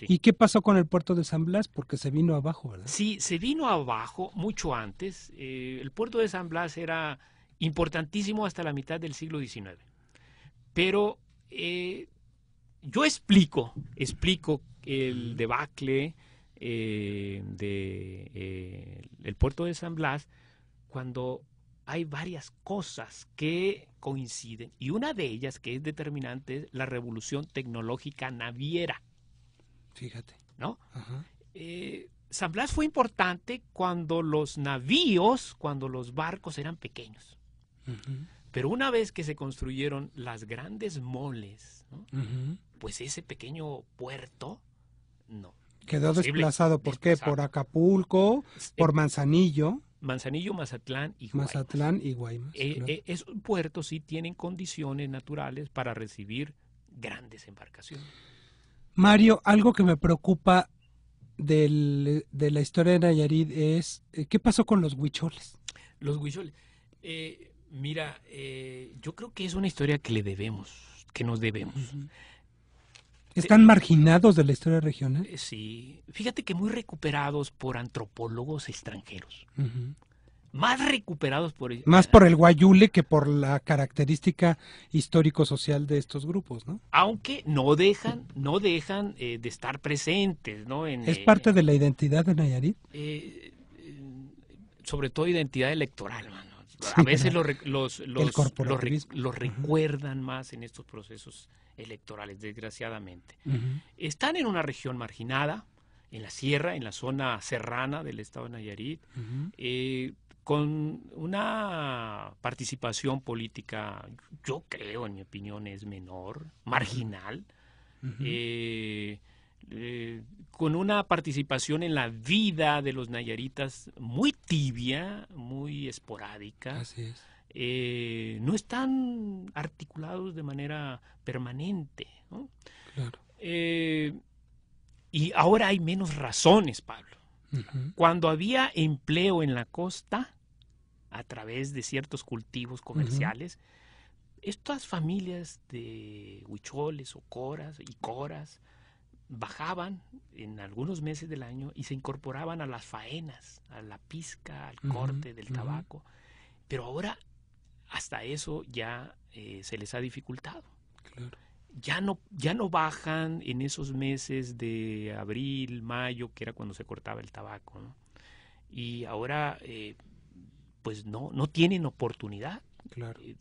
B: ¿Y qué pasó con el puerto de San Blas? Porque se vino abajo, ¿verdad? Sí, se
C: vino abajo mucho antes. Eh, el puerto de San Blas era importantísimo hasta la mitad del siglo XIX. Pero eh, yo explico, explico el debacle del eh, de, el puerto de San Blas cuando hay varias cosas que coinciden y una de ellas que es determinante es la revolución tecnológica naviera Fíjate. ¿No? Eh, San Blas fue importante cuando los navíos, cuando los barcos eran pequeños. Pero una vez que se construyeron las grandes moles, pues ese pequeño puerto, no.
B: Quedó desplazado, ¿por qué? Por Acapulco, eh, por Manzanillo.
C: Manzanillo, Mazatlán y Guaymas. Mazatlán
B: y Guaymas. Eh,
C: puertos sí tienen condiciones naturales para recibir grandes embarcaciones.
B: Mario, algo que me preocupa de la historia de Nayarit es, eh, ¿qué pasó con los huicholes?
C: Los huicholes. Eh, mira, eh, yo creo que es una historia que le debemos, que nos debemos. ¿Están
B: marginados de la historia regional? Sí,
C: fíjate que muy recuperados por antropólogos extranjeros más recuperados por ellos. Más
B: por el guayule que por la característica histórico-social de estos grupos, ¿no?
C: Aunque no dejan, no dejan eh, de estar presentes, ¿no? ¿Es eh, parte
B: de la identidad de Nayarit?
C: Eh, sobre todo identidad electoral, mano. A veces los, los, los, los, recuerdan más en estos procesos electorales, desgraciadamente. Están en una región marginada, en la sierra, en la zona serrana del estado de Nayarit con una participación política, yo creo, en mi opinión, es menor, marginal, eh, eh, con una participación en la vida de los nayaritas muy tibia, muy esporádica. Así es. Eh, no están articulados de manera permanente. Claro. y ahora hay menos razones, Pablo cuando había empleo en la costa, a través de ciertos cultivos comerciales, estas familias de huicholes o coras y coras bajaban en algunos meses del año y se incorporaban a las faenas, a la pizca, al corte del tabaco. Pero ahora hasta eso ya eh, se les ha dificultado. Claro ya no, ya no bajan en esos meses de abril, mayo, que era cuando se cortaba el tabaco. Y ahora, eh, pues no, no tienen oportunidad. Claro. Eh,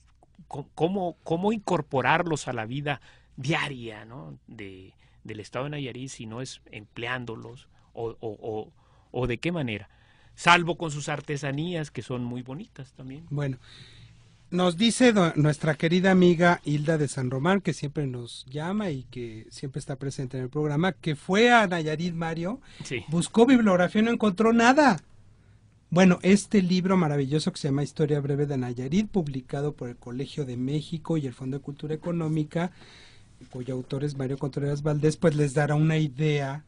C: ¿Cómo, ¿Cómo incorporarlos a la vida diaria ¿no? de, del Estado de Nayarit si no es empleándolos
B: o, o, o,
C: o de qué manera? Salvo con sus artesanías que son muy bonitas también.
B: Bueno, nos dice nuestra querida amiga Hilda de San Román, que siempre nos llama y que siempre está presente en el programa, que fue a Nayarit Mario, buscó bibliografía y no encontró nada. Bueno, este libro maravilloso que se llama Historia Breve de Nayarit, publicado por el Colegio de México y el Fondo de Cultura Económica, cuyo autor es Mario Contreras Valdés, pues les dará una idea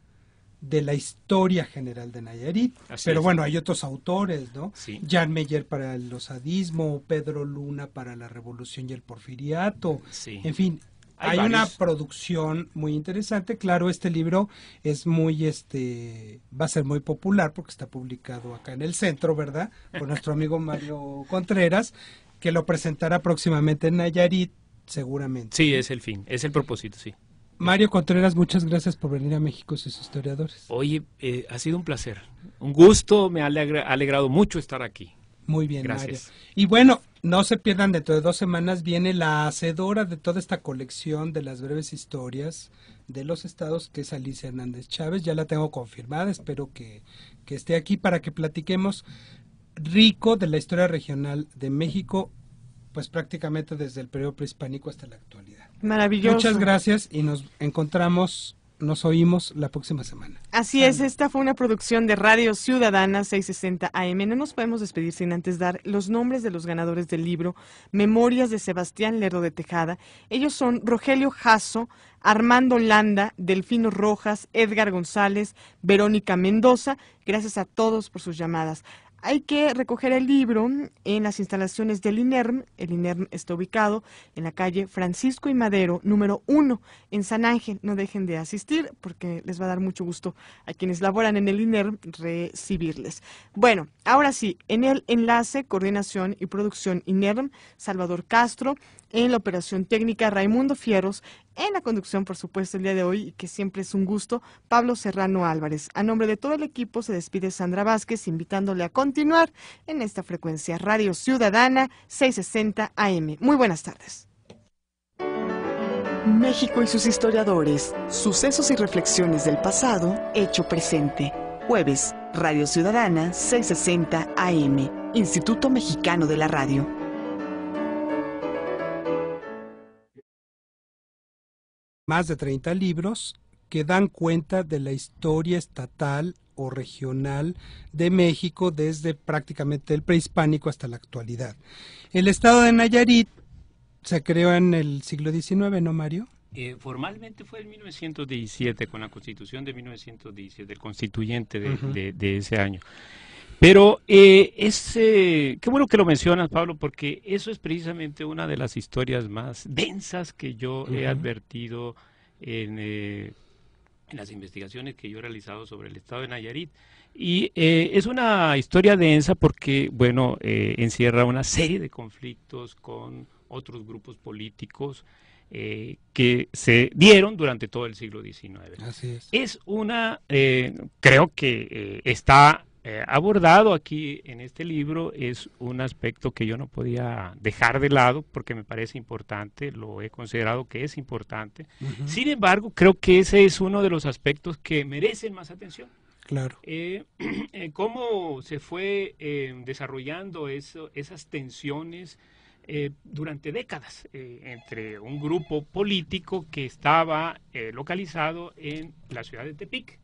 B: de la historia general de Nayarit. Pero bueno, hay otros autores, ¿no? Jan Meyer para el osadismo, Pedro Luna para la revolución y el porfiriato. Sí. En fin, hay, una producción muy interesante. Claro, este libro es muy, este, va a ser muy popular porque está publicado acá en el centro, ¿verdad? con nuestro amigo Mario Contreras, que lo presentará próximamente en Nayarit, seguramente.
C: Sí, es el fin, es el propósito, sí.
B: Mario Contreras, muchas gracias por venir a México sus historiadores.
C: Oye, eh, ha sido un placer, un gusto, me ha alegrado mucho estar aquí.
B: Muy bien, gracias. Y bueno, no se pierdan, dentro de dos semanas viene la hacedora de toda esta colección de las breves historias de los estados, que es Alicia Hernández Chávez. Ya la tengo confirmada, espero que, que esté aquí para que platiquemos rico de la historia regional de México, pues prácticamente desde el periodo prehispánico hasta la actualidad. Maravilloso. Muchas gracias y nos encontramos, nos oímos la próxima semana.
A: Así es, esta fue una producción de Radio Ciudadana 660 AM. No nos podemos despedir sin antes dar los nombres de los ganadores del libro Memorias de Sebastián Lerdo de Tejada. Ellos son Rogelio Jasso, Armando Landa, Delfino Rojas, Edgar González, Verónica Mendoza. Gracias a todos por sus llamadas. Hay que recoger el libro en las instalaciones del INERM. El INERM está ubicado en la calle Francisco y Madero, número 1, en San Ángel. No dejen de asistir porque les va a dar mucho gusto a quienes laboran en el INERM recibirles. Bueno, ahora sí, en el enlace, coordinación y producción INERM, Salvador Castro, en la operación técnica Raimundo Fierros, en la conducción, por supuesto, el día de hoy, que siempre es un gusto, Pablo Serrano Álvarez. A nombre de todo el equipo se despide Sandra Vázquez, invitándole a continuar en esta frecuencia Radio Ciudadana 660 AM. Muy buenas tardes. México y sus historiadores, sucesos y reflexiones del pasado, hecho presente. Jueves, Radio Ciudadana 660 AM, Instituto Mexicano de la Radio. más de 30 libros
B: que dan cuenta de la historia estatal o regional de México desde prácticamente el prehispánico hasta la actualidad. El estado de Nayarit se creó en el siglo XIX, ¿no, Mario?
C: Eh, formalmente fue en 1917, con la constitución de 1917, el constituyente de ese año. Pero eh, es, qué bueno que lo mencionas, Pablo, porque eso es precisamente una de las historias más densas que yo he advertido eh, en, las investigaciones que yo he realizado sobre el estado de Nayarit.
F: Y eh, es
C: una historia densa porque, bueno, encierra una serie de conflictos con otros grupos políticos que se dieron durante todo el siglo XIX. Así es. es una, creo que está eh, abordado aquí en este libro es un aspecto que yo no podía dejar de lado porque me parece importante, lo he considerado que es importante. Sin embargo, creo que ese es uno de los aspectos que merecen más atención. Claro. Eh, eh, ¿Cómo se fue desarrollando eso, esas tensiones? Eh, durante décadas eh, entre un grupo político que estaba eh, localizado en la ciudad de Tepic,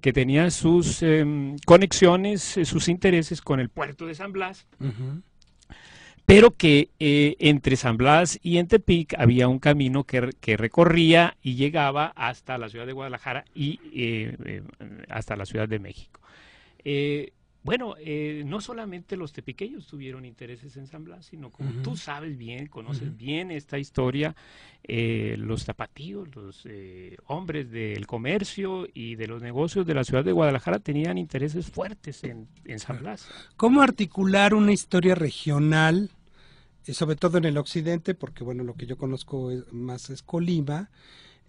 C: que tenía sus em, conexiones, sus intereses con el puerto de San Blas, pero que entre San Blas y en Tepic había un camino que, recorría y llegaba hasta la ciudad de Guadalajara y hasta la ciudad de México. Bueno, eh, no solamente los tepiqueños tuvieron intereses en San Blas, sino como tú sabes bien, conoces bien esta historia, eh, los zapatíos, los eh, hombres del comercio y de los negocios de la ciudad de Guadalajara tenían intereses fuertes en,
B: San Blas. ¿Cómo articular una historia regional, sobre todo en el occidente, porque bueno, lo que yo conozco más es Colima,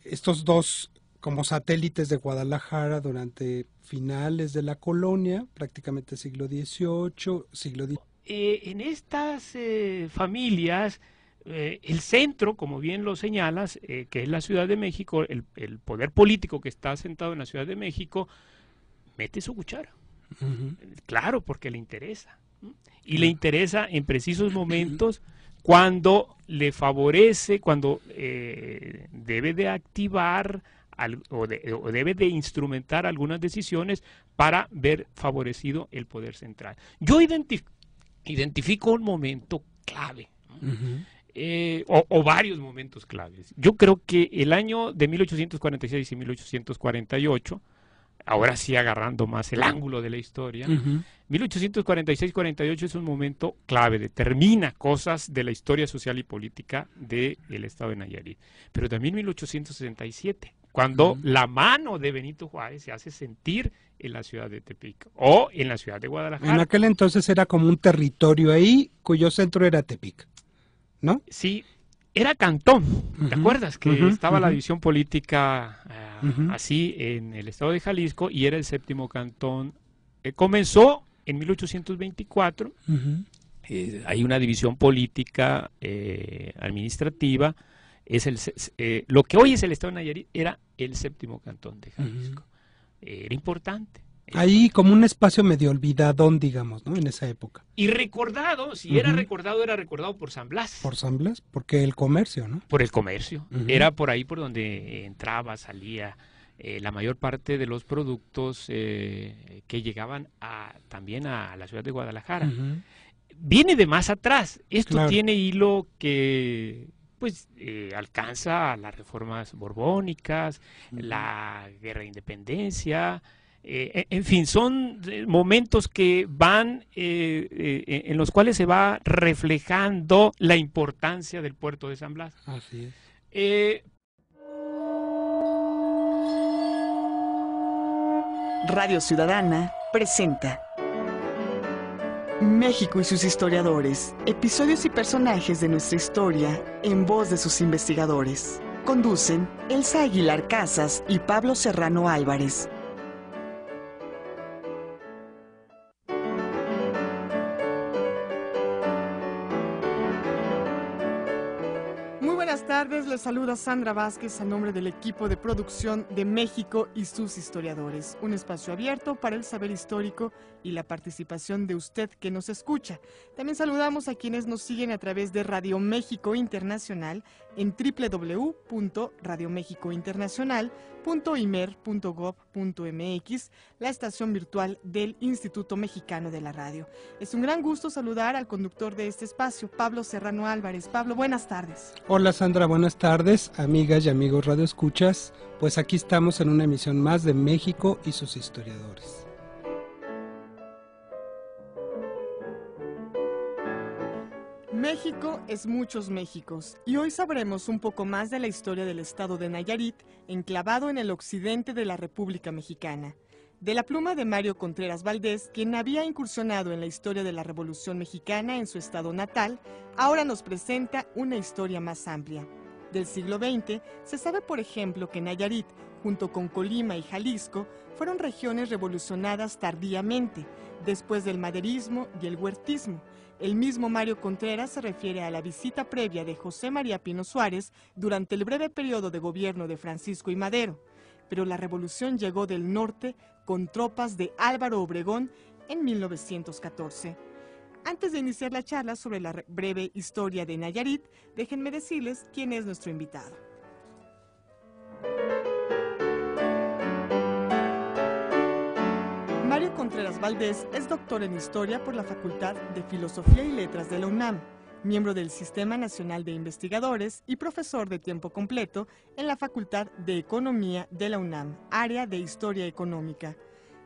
B: estos dos como satélites de Guadalajara durante finales de la colonia, prácticamente siglo XVIII, siglo XIX.
C: Eh, en estas eh, familias, eh, el centro, como bien lo señalas, que es la Ciudad de México, el, poder político que está sentado en la Ciudad de México, mete su cuchara. Claro, porque le interesa. Y le interesa en precisos momentos cuando le favorece, cuando debe de activar o, debe de instrumentar algunas decisiones para ver favorecido el poder central. Yo identifico un momento clave. Eh, o, varios momentos claves. Yo creo que el año de 1846 y 1848, ahora sí agarrando más el ángulo de la historia, 1846-48 es un momento clave, determina cosas de la historia social y política del el Estado de Nayarit, pero también 1867 cuando la mano de Benito Juárez se hace sentir en la ciudad de Tepic o en la ciudad de Guadalajara. En aquel
B: entonces era como un territorio ahí cuyo centro era Tepic, ¿no? Sí, era Cantón, ¿te acuerdas? Que estaba la división
C: política ah, así en el estado de Jalisco y era el séptimo cantón. Eh, comenzó en 1824, eh, hay una división política eh, administrativa el, eh, lo que hoy es el Estado de Nayarit era el séptimo cantón de Jalisco. Era importante.
B: Ahí como un espacio medio olvidadón, digamos, ¿no? En esa época.
C: Y recordado, si era recordado, era recordado por San Blas.
B: Por San Blas, porque el comercio, ¿no? Por el comercio. Era
C: por ahí por donde eh, entraba, salía, eh, la mayor parte de los productos que llegaban a, también a, la ciudad de Guadalajara. Viene de más atrás. Esto tiene hilo que pues eh, alcanza las reformas borbónicas, la guerra de independencia, eh, e, en fin, son eh, momentos que van, en los cuales se va reflejando la importancia del puerto de San Blas. Así es.
A: Radio Ciudadana presenta. México y sus historiadores, episodios y personajes de nuestra historia en voz de sus investigadores. Conducen Elsa Aguilar Casas y Pablo Serrano Álvarez. Muy buenas tardes, les saluda Sandra Vázquez a nombre del equipo de producción de México y sus historiadores, un espacio abierto para el saber histórico y la participación de usted que nos escucha. También saludamos a quienes nos siguen a través de Radio México Internacional en www.radiomexicointernacional.imer.gov.mx, e la estación virtual del Instituto Mexicano de la Radio. Es un gran gusto saludar al conductor de este espacio, Pablo Serrano Álvarez. Pablo, buenas tardes.
B: Hola Sandra, buenas tardes, amigas y amigos Radio Escuchas. Pues aquí estamos en una emisión más de México y sus historiadores.
A: México es muchos Méxicos y hoy sabremos un poco más de la historia del estado de Nayarit, enclavado en el occidente de la República Mexicana. De la pluma de Mario Contreras Valdés, quien había incursionado en la historia de la Revolución Mexicana en su estado natal, ahora nos presenta una historia más amplia. Del siglo XX se sabe, por ejemplo, que Nayarit, junto con Colima y Jalisco, fueron regiones revolucionadas tardíamente, después del maderismo y el huertismo, el mismo Mario Contreras se refiere a la visita previa de José María Pino Suárez durante el breve periodo de gobierno de Francisco y Madero, pero la revolución llegó del norte con tropas de Álvaro Obregón en 1914. Antes de iniciar la charla sobre la breve historia de Nayarit, déjenme decirles quién es nuestro invitado. Mario Contreras Valdés es doctor en Historia por la Facultad de Filosofía y Letras de la UNAM, miembro del Sistema Nacional de Investigadores y profesor de tiempo completo en la Facultad de Economía de la UNAM, área de Historia Económica.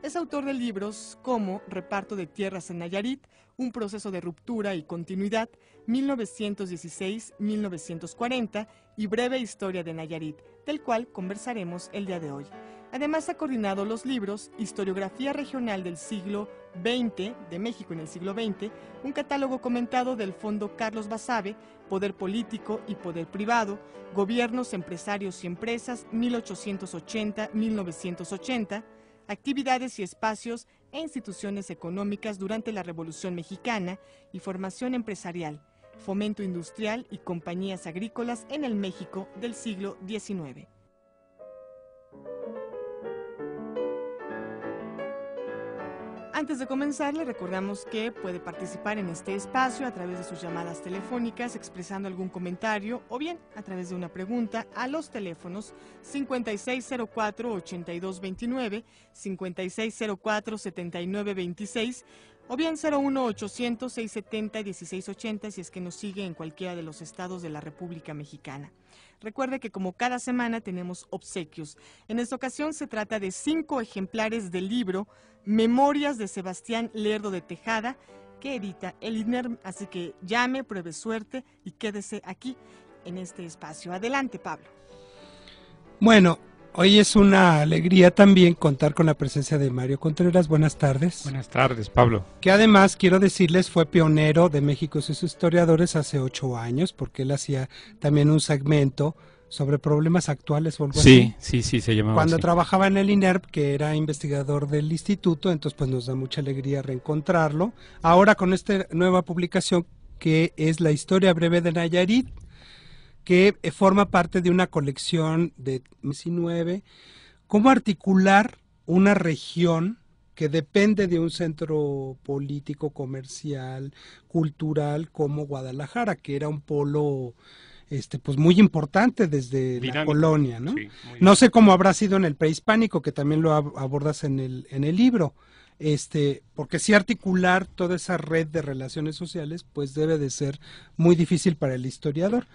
A: Es autor de libros como Reparto de Tierras en Nayarit, Un proceso de ruptura y continuidad, 1916-1940 y Breve Historia de Nayarit, del cual conversaremos el día de hoy. Además ha coordinado los libros Historiografía Regional del siglo XX, de México en el siglo XX, un catálogo comentado del Fondo Carlos Basabe, Poder Político y Poder Privado, Gobiernos, Empresarios y Empresas 1880-1980, Actividades y Espacios e Instituciones Económicas durante la Revolución Mexicana y Formación Empresarial, Fomento Industrial y Compañías Agrícolas en el México del siglo XIX. Antes de comenzar, le recordamos que puede participar en este espacio a través de sus llamadas telefónicas, expresando algún comentario o bien a través de una pregunta a los teléfonos 5604-8229, 5604-7926 o bien 01800 670 1680 si es que nos sigue en cualquiera de los estados de la República Mexicana. Recuerde que como cada semana tenemos obsequios. En esta ocasión se trata de cinco ejemplares del libro Memorias de Sebastián Lerdo de Tejada, que edita el INERM. Así que llame, pruebe suerte y quédese aquí en este espacio. Adelante, Pablo.
B: Bueno, Hoy es una alegría también contar con la presencia de Mario Contreras. Buenas tardes. Buenas
C: tardes, Pablo.
B: Que además, quiero decirles, fue pionero de México y sus historiadores hace ocho años, porque él hacía también un segmento sobre problemas actuales sí, Sí, sí, se llamaba Cuando trabajaba en el INERP, que era investigador del instituto, entonces pues nos da mucha alegría reencontrarlo. Ahora con esta nueva publicación que es La historia breve de Nayarit, que eh, forma parte de una colección de 19, cómo articular una región que depende de un centro político, comercial, cultural como Guadalajara, que era un polo este, pues muy importante desde la colonia, ¿no? sé cómo habrá sido en el prehispánico, que también lo abordas en el, en el libro, este, porque si articular toda esa red de relaciones sociales, pues debe de ser muy difícil para el historiador.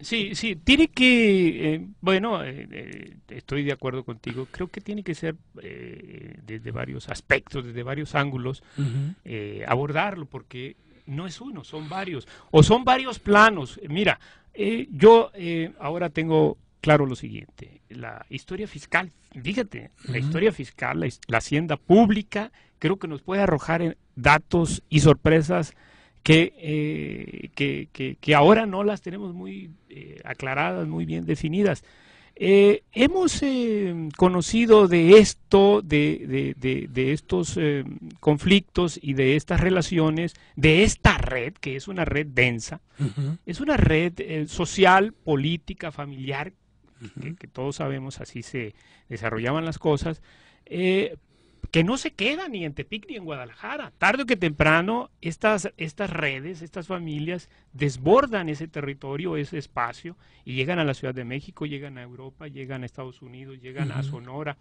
C: Sí, sí, tiene que, eh, bueno, eh, eh, estoy de acuerdo contigo, creo que tiene que ser desde varios aspectos, desde varios ángulos, abordarlo, porque no es uno, son varios, o son varios planos. Mira, yo ahora tengo claro lo siguiente, la historia fiscal, fíjate, la historia fiscal, la, la, hacienda pública, creo que nos puede arrojar datos y sorpresas eh, que, que, que, ahora no las tenemos muy eh, aclaradas, muy bien definidas. Eh, hemos conocido de esto, de, de, de, estos conflictos y de estas relaciones, de esta red, que es una red densa, es una red social, política, familiar, que, todos sabemos así se desarrollaban las cosas, que no se queda ni en Tepic ni en Guadalajara. Tarde o que temprano estas, estas redes, estas familias desbordan ese territorio, ese espacio y llegan a la Ciudad de México, llegan a Europa, llegan a Estados Unidos, llegan a Sonora.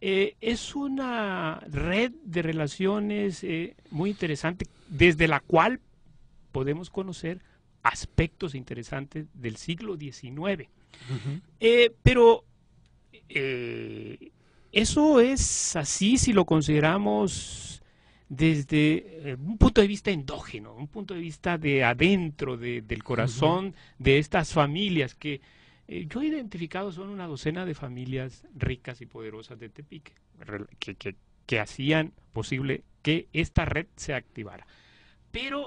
C: Eh, es una red de relaciones eh, muy interesante desde la cual podemos conocer aspectos interesantes del siglo XIX. Eh, pero eso es así si lo consideramos desde eh, un punto de vista endógeno, un punto de vista de adentro, de, del corazón de estas familias que eh, yo he identificado son una docena de familias ricas y poderosas de Tepic que, que hacían posible que esta red se activara. Pero